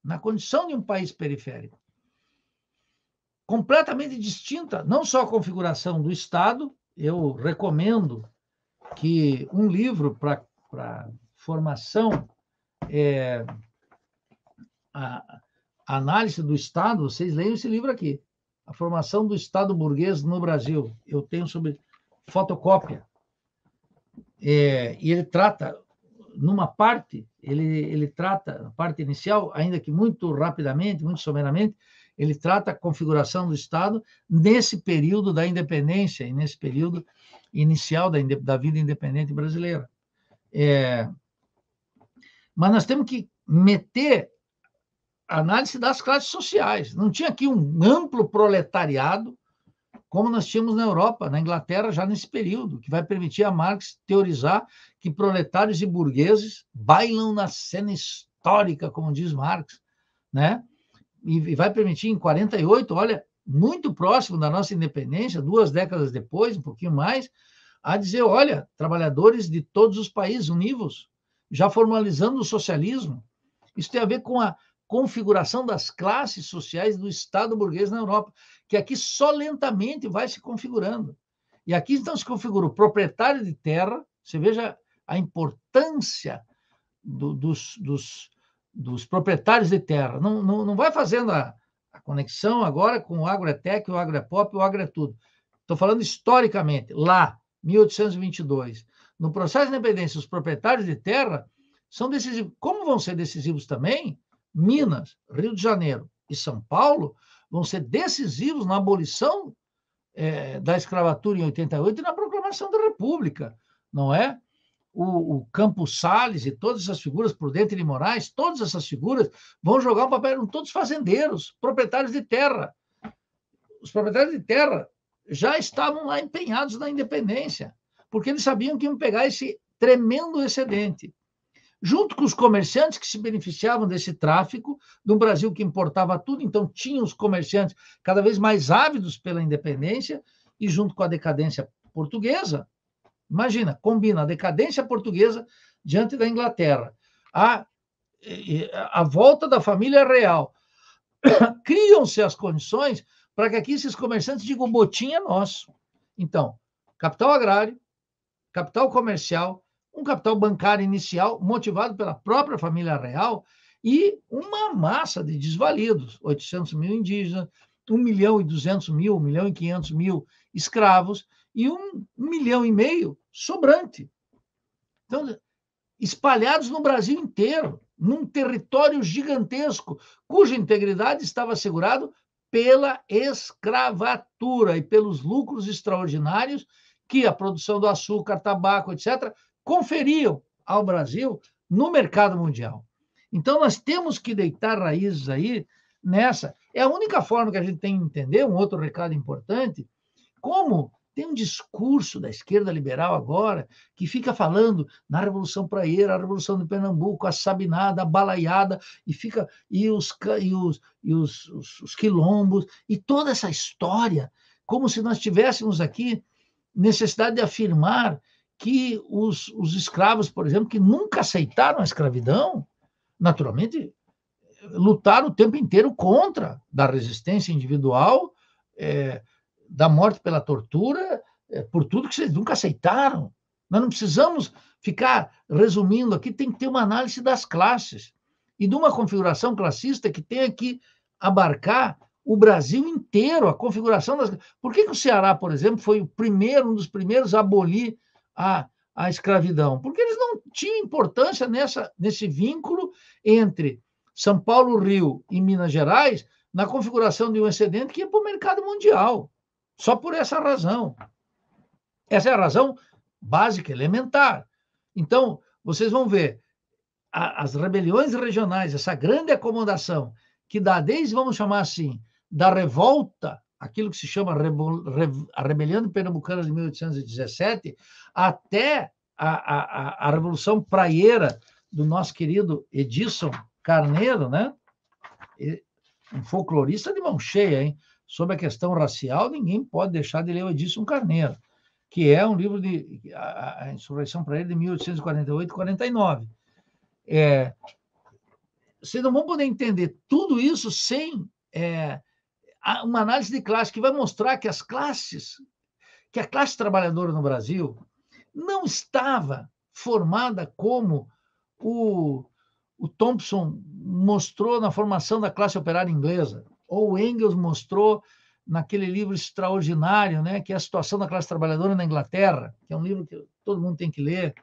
Na condição de um país periférico. Completamente distinta, não só a configuração do Estado, eu recomendo que um livro para formação é, a, a análise do Estado, vocês leiam esse livro aqui. A formação do Estado burguês no Brasil. Eu tenho sobre fotocópia. É, e ele trata, numa parte, ele, ele trata, na parte inicial, ainda que muito rapidamente, muito someramente, ele trata a configuração do Estado nesse período da independência e nesse período inicial da, da vida independente brasileira. É, mas nós temos que meter análise das classes sociais. Não tinha aqui um amplo proletariado, como nós tínhamos na Europa, na Inglaterra, já nesse período, que vai permitir a Marx teorizar que proletários e burgueses bailam na cena histórica, como diz Marx, né? E vai permitir em 48, olha, muito próximo da nossa independência, duas décadas depois, um pouquinho mais, a dizer, olha, trabalhadores de todos os países univos, já formalizando o socialismo. Isso tem a ver com a, configuração das classes sociais do Estado burguês na Europa, que aqui só lentamente vai se configurando. E aqui então se configura o proprietário de terra, você veja a importância do, dos, dos, dos, proprietários de terra. Não, não, não vai fazendo a, a conexão agora com o agro o agro o agro Estou falando historicamente, lá, 1822. No processo de independência, os proprietários de terra são decisivos. Como vão ser decisivos também Minas, Rio de Janeiro e São Paulo vão ser decisivos na abolição é, da escravatura em 88 e na proclamação da República, não é? O, o Campos Sales e todas essas figuras, Prudente de Moraes, todas essas figuras vão jogar um papel, todos fazendeiros, proprietários de terra. Os proprietários de terra já estavam lá empenhados na independência, porque eles sabiam que iam pegar esse tremendo excedente junto com os comerciantes que se beneficiavam desse tráfico, um Brasil que importava tudo, então tinha os comerciantes cada vez mais ávidos pela independência, e junto com a decadência portuguesa, imagina, combina a decadência portuguesa diante da Inglaterra, a, a volta da família real. Criam-se as condições para que aqui esses comerciantes digam: botim é nosso. Então, capital agrário, capital comercial, um capital bancário inicial motivado pela própria família real e uma massa de desvalidos, 800 mil indígenas, 1 milhão e 200 mil, 1 milhão e 500 mil escravos e 1 milhão e meio sobrante. Então, espalhados no Brasil inteiro, num território gigantesco, cuja integridade estava assegurada pela escravatura e pelos lucros extraordinários que a produção do açúcar, tabaco, etc., conferiam ao Brasil no mercado mundial. Então, nós temos que deitar raízes aí nessa. É a única forma que a gente tem de entender, um outro recado importante, como tem um discurso da esquerda liberal agora que fica falando na Revolução Praieira, a Revolução de Pernambuco, a Sabinada, a Balaiada, e fica e os, e os, e os, os, os quilombos, e toda essa história, como se nós tivéssemos aqui necessidade de afirmar que os, os escravos, por exemplo, que nunca aceitaram a escravidão, naturalmente lutaram o tempo inteiro contra da resistência individual, é, da morte pela tortura, é, por tudo que vocês nunca aceitaram. Nós não precisamos ficar resumindo aqui, tem que ter uma análise das classes e de uma configuração classista que tenha que abarcar o Brasil inteiro, a configuração das. Por que, que o Ceará, por exemplo, foi o primeiro, um dos primeiros a abolir à, escravidão? Porque eles não tinham importância nessa, nesse vínculo entre São Paulo, Rio e Minas Gerais na configuração de um excedente que ia para o mercado mundial. Só por essa razão. Essa é a razão básica, elementar. Então, vocês vão ver, a, as rebeliões regionais, essa grande acomodação que dá desde, vamos chamar assim, da revolta aquilo que se chama a Rebelião Pernambucana de 1817, até a, a, a Revolução Praieira do nosso querido Edson Carneiro, né? um folclorista de mão cheia, hein? Sobre a questão racial, ninguém pode deixar de ler o Edson Carneiro, que é um livro de a, a Insurreição Praieira de 1848-49. É, vocês não vão poder entender tudo isso sem... É, uma análise de classe que vai mostrar que as classes, que a classe trabalhadora no Brasil não estava formada como o, o Thompson mostrou na formação da classe operária inglesa, ou Engels mostrou naquele livro extraordinário, né, que é a situação da classe trabalhadora na Inglaterra, que é um livro que todo mundo tem que ler.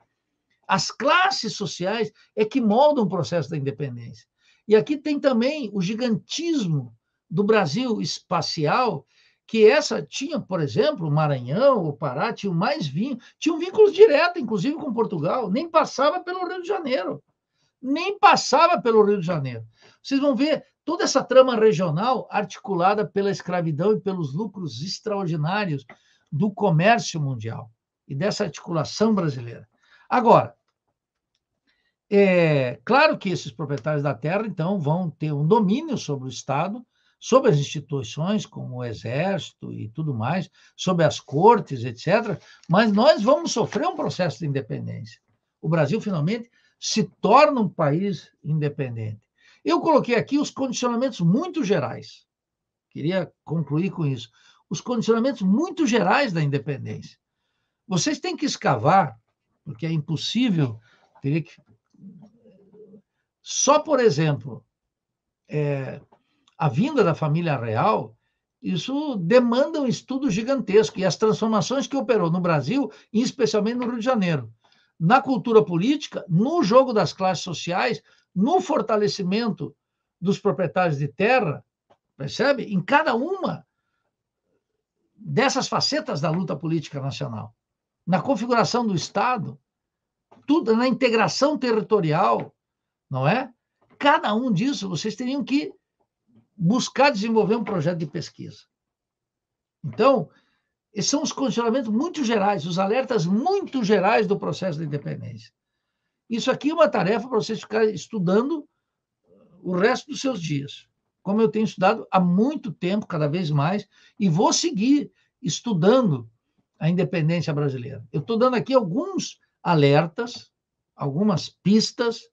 As classes sociais é que moldam o processo da independência. E aqui tem também o gigantismo do Brasil espacial, que essa tinha, por exemplo, o Maranhão, o Pará, tinha mais vinho, tinham vínculos diretos, inclusive com Portugal, nem passava pelo Rio de Janeiro. Nem passava pelo Rio de Janeiro. Vocês vão ver toda essa trama regional articulada pela escravidão e pelos lucros extraordinários do comércio mundial e dessa articulação brasileira. Agora, é claro que esses proprietários da terra, então, vão ter um domínio sobre o Estado, sobre as instituições, como o Exército e tudo mais, sobre as cortes, etc., mas nós vamos sofrer um processo de independência. O Brasil, finalmente, se torna um país independente. Eu coloquei aqui os condicionamentos muito gerais. Queria concluir com isso. Os condicionamentos muito gerais da independência. Vocês têm que escavar, porque é impossível, teria que. Só, por exemplo, é, a vinda da família real, isso demanda um estudo gigantesco e as transformações que operou no Brasil, e especialmente no Rio de Janeiro, na cultura política, no jogo das classes sociais, no fortalecimento dos proprietários de terra, percebe? Em cada uma dessas facetas da luta política nacional, na configuração do Estado, tudo na integração territorial, não é? Cada um disso vocês teriam que buscar desenvolver um projeto de pesquisa. Então, esses são os condicionamentos muito gerais, os alertas muito gerais do processo de independência. Isso aqui é uma tarefa para vocês ficarem estudando uh, o resto dos seus dias, como eu tenho estudado há muito tempo, cada vez mais, e vou seguir estudando a independência brasileira. Eu estou dando aqui alguns alertas, algumas pistas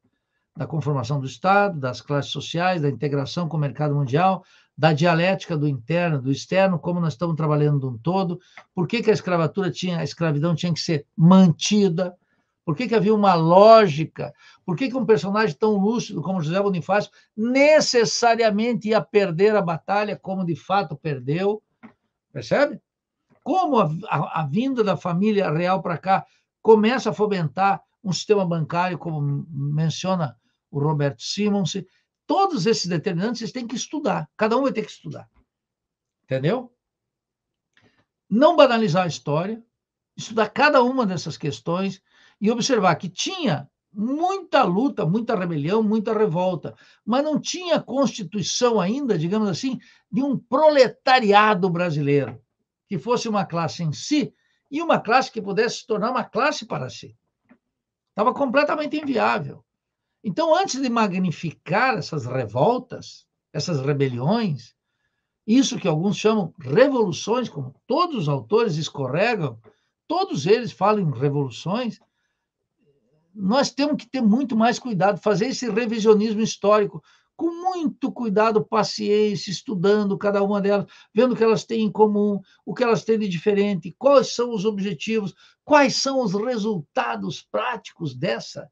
da conformação do Estado, das classes sociais, da integração com o mercado mundial, da dialética do interno, do externo, como nós estamos trabalhando de um todo, por que, que a escravatura tinha, a escravidão tinha que ser mantida, por que, que havia uma lógica, por que, que um personagem tão lúcido como José Bonifácio necessariamente ia perder a batalha, como de fato perdeu, percebe? Como a, a, a vinda da família real para cá começa a fomentar um sistema bancário, como menciona o Roberto Simons, todos esses determinantes vocês têm que estudar, cada um vai ter que estudar. Entendeu? Não banalizar a história, estudar cada uma dessas questões e observar que tinha muita luta, muita rebelião, muita revolta, mas não tinha constituição ainda, digamos assim, de um proletariado brasileiro, que fosse uma classe em si e uma classe que pudesse se tornar uma classe para si. Estava completamente inviável. Então, antes de magnificar essas revoltas, essas rebeliões, isso que alguns chamam revoluções, como todos os autores escorregam, todos eles falam em revoluções, nós temos que ter muito mais cuidado, fazer esse revisionismo histórico com muito cuidado, paciência, estudando cada uma delas, vendo o que elas têm em comum, o que elas têm de diferente, quais são os objetivos, quais são os resultados práticos dessa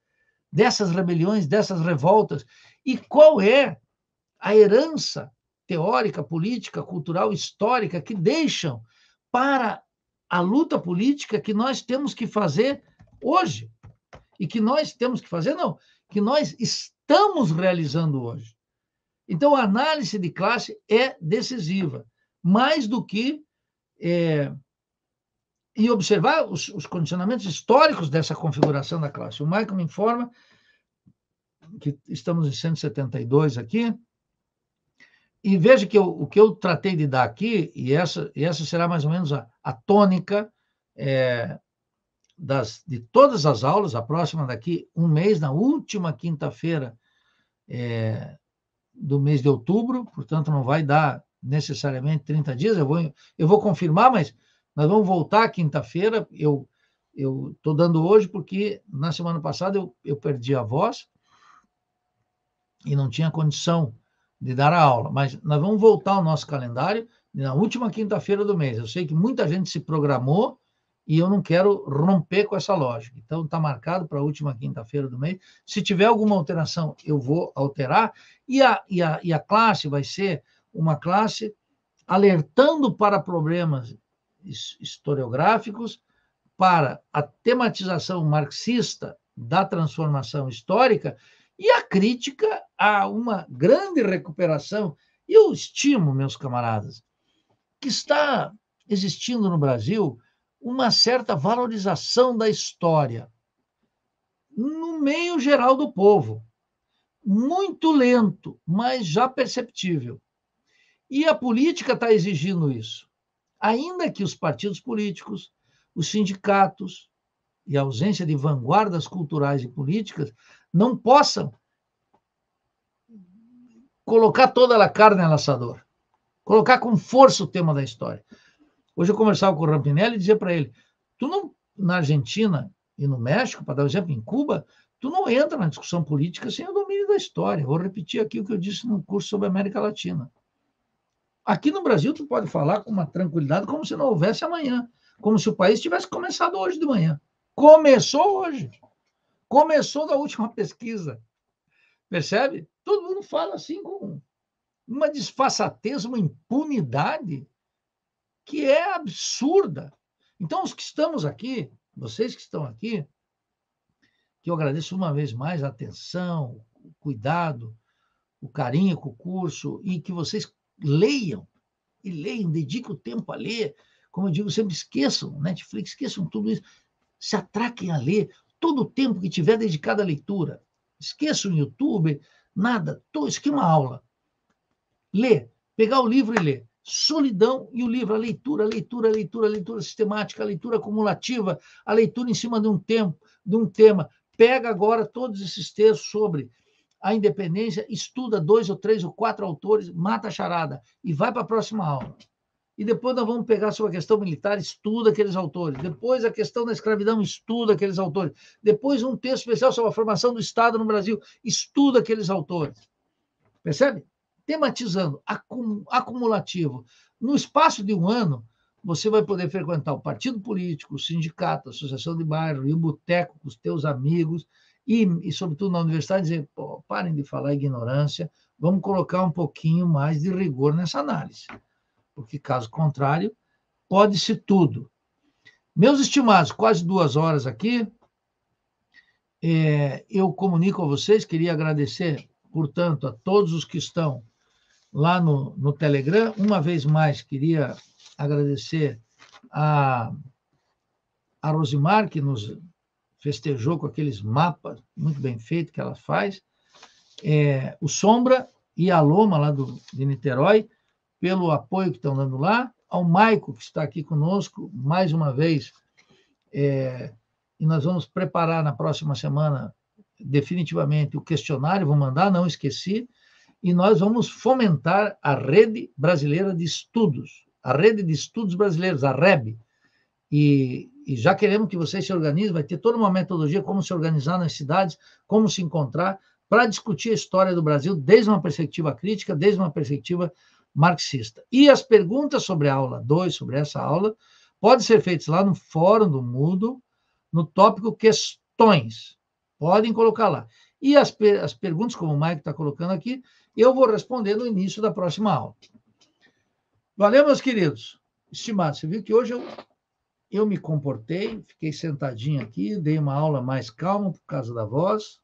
dessas rebeliões, dessas revoltas, e qual é a herança teórica, política, cultural, histórica que deixam para a luta política que nós temos que fazer hoje. E que nós temos que fazer, não, que nós estamos realizando hoje. Então, a análise de classe é decisiva, mais do que é, e observar os, os, condicionamentos históricos dessa configuração da classe. O Michael me informa que estamos em 172 aqui, e veja que eu, o que eu tratei de dar aqui, e essa, e essa será mais ou menos a, a tônica é, das, de todas as aulas, a próxima daqui um mês, na última quinta-feira é, do mês de outubro, portanto não vai dar necessariamente 30 dias, eu vou, eu vou confirmar, mas nós vamos voltar quinta-feira. Eu eu estou dando hoje porque na semana passada eu, eu perdi a voz e não tinha condição de dar a aula. Mas nós vamos voltar ao nosso calendário na última quinta-feira do mês. Eu sei que muita gente se programou e eu não quero romper com essa lógica. Então, está marcado para a última quinta-feira do mês. Se tiver alguma alteração, eu vou alterar. E a, e a, e a classe vai ser uma classe alertando para problemas historiográficos para a tematização marxista da transformação histórica e a crítica a uma grande recuperação. E eu estimo, meus camaradas, que está existindo no Brasil uma certa valorização da história no meio geral do povo. Muito lento, mas já perceptível. E a política está exigindo isso ainda que os partidos políticos, os sindicatos e a ausência de vanguardas culturais e políticas não possam colocar toda a carne no assador, colocar com força o tema da história. Hoje eu conversava com o Rampinelli e dizia para ele: tu não, na Argentina e no México, para dar um exemplo, em Cuba, tu não entra na discussão política sem o domínio da história. Vou repetir aqui o que eu disse no curso sobre a América Latina. Aqui no Brasil, tu pode falar com uma tranquilidade como se não houvesse amanhã, como se o país tivesse começado hoje de manhã. Começou hoje. Começou da última pesquisa. Percebe? Todo mundo fala assim com uma disfarçatez, uma impunidade que é absurda. Então, os que estamos aqui, vocês que estão aqui, que eu agradeço uma vez mais a atenção, o cuidado, o carinho com o curso e que vocês Leiam e leiam, dediquem o tempo a ler. Como eu digo, sempre esqueçam Netflix, esqueçam tudo isso. Se atraquem a ler todo o tempo que tiver dedicado à leitura. Esqueçam o YouTube, nada. isso aqui é uma aula. Ler, pegar o livro e ler. Solidão e o livro, a leitura, a leitura, a leitura, a leitura sistemática, a leitura acumulativa, a leitura em cima de um tempo, de um tema. Pega agora todos esses textos sobre a independência, estuda dois ou três ou quatro autores, mata a charada e vai para a próxima aula. E depois nós vamos pegar sobre a questão militar, estuda aqueles autores. Depois a questão da escravidão, estuda aqueles autores. Depois um texto especial sobre a formação do Estado no Brasil, estuda aqueles autores. Percebe? Tematizando, acum, acumulativo. No espaço de um ano, você vai poder frequentar o partido político, o sindicato, a associação de bairro, e o boteco com os teus amigos e, e sobretudo na universidade, dizer, pô, parem de falar ignorância, vamos colocar um pouquinho mais de rigor nessa análise, porque caso contrário, pode-se tudo. Meus estimados, quase duas horas aqui, é, eu comunico a vocês, queria agradecer, portanto, a todos os que estão lá no, no Telegram. Uma vez mais, queria agradecer a, a Rosimar, que nos festejou com aqueles mapas muito bem feito que ela faz. É, o Sombra e a Loma, lá do, de Niterói, pelo apoio que estão dando lá. Ao Maico, que está aqui conosco mais uma vez. É, e nós vamos preparar na próxima semana, definitivamente, o questionário. Vou mandar, não esqueci. E nós vamos fomentar a Rede Brasileira de Estudos, a Rede de Estudos Brasileiros, a REB. E e já queremos que vocês se organizem, vai ter toda uma metodologia como se organizar nas cidades, como se encontrar, para discutir a história do Brasil desde uma perspectiva crítica, desde uma perspectiva marxista. E as perguntas sobre a aula 2, sobre essa aula, podem ser feitas lá no Fórum do Mundo, no tópico Questões. Podem colocar lá. E as, per as perguntas, como o Mike está colocando aqui, eu vou responder no início da próxima aula. Valeu, meus queridos. estimados. você viu que hoje eu eu me comportei, fiquei sentadinho aqui, dei uma aula mais calma por causa da voz,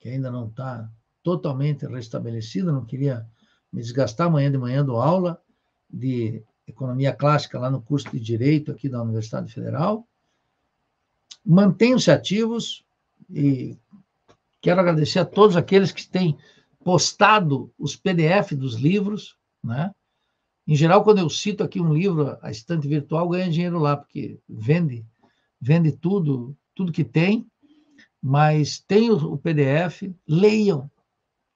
que ainda não está totalmente restabelecida, não queria me desgastar amanhã de manhã do aula de economia clássica lá no curso de direito aqui da Universidade Federal. Mantenham-se ativos e quero agradecer a todos aqueles que têm postado os PDF dos livros, né? Em geral, quando eu cito aqui um livro, a estante virtual ganha dinheiro lá, porque vende, vende tudo, tudo que tem, mas tem o PDF, leiam.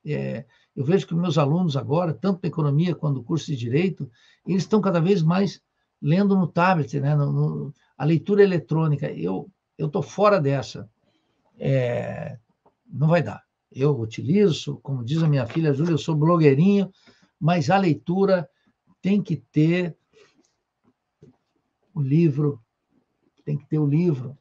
É, eu vejo que meus alunos agora, tanto na economia quanto no curso de direito, eles estão cada vez mais lendo no tablet, né? No, no, a leitura eletrônica. Eu eu tô fora dessa. É, não vai dar. Eu utilizo, como diz a minha filha Júlia, eu sou blogueirinho, mas a leitura tem que ter o livro, tem que ter o livro,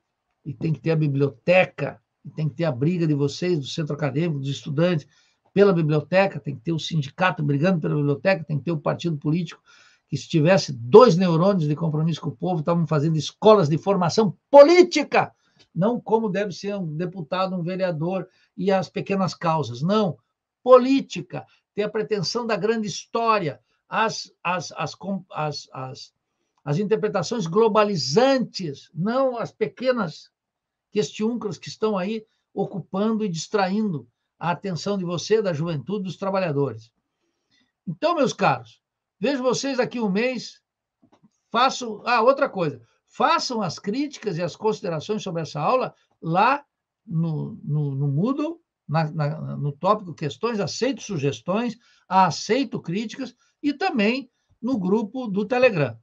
e tem que ter a biblioteca, e tem que ter a briga de vocês, do centro acadêmico, dos estudantes, pela biblioteca, tem que ter o sindicato brigando pela biblioteca, tem que ter o partido político que se tivesse dois neurônios de compromisso com o povo, estavam fazendo escolas de formação política, não como deve ser um deputado, um vereador e as pequenas causas, não, política, ter a pretensão da grande história, as, as, as, as, as, as interpretações globalizantes, não as pequenas questiúnculas que estão aí ocupando e distraindo a atenção de você, da juventude, dos trabalhadores. Então, meus caros, vejo vocês daqui um mês. Faço. Ah, outra coisa. Façam as críticas e as considerações sobre essa aula lá no, no, no Moodle, na, na, no tópico questões. Aceito sugestões, aceito críticas e também no grupo do Telegram.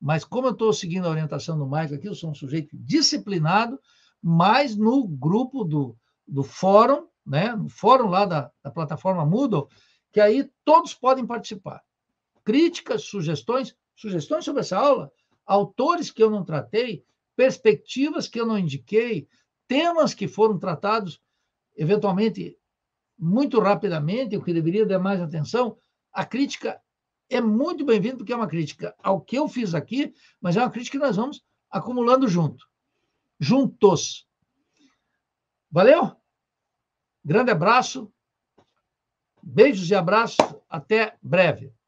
Mas como eu estou seguindo a orientação do Mike aqui, eu sou um sujeito disciplinado, mas no grupo do, do fórum, né, no fórum lá da, da plataforma Moodle, que aí todos podem participar. Críticas, sugestões, sugestões sobre essa aula, autores que eu não tratei, perspectivas que eu não indiquei, temas que foram tratados eventualmente muito rapidamente, o que deveria dar mais atenção, a crítica é muito bem-vindo, porque é uma crítica ao que eu fiz aqui, mas é uma crítica que nós vamos acumulando junto. Juntos. Valeu? Grande abraço. Beijos e abraços. Até breve.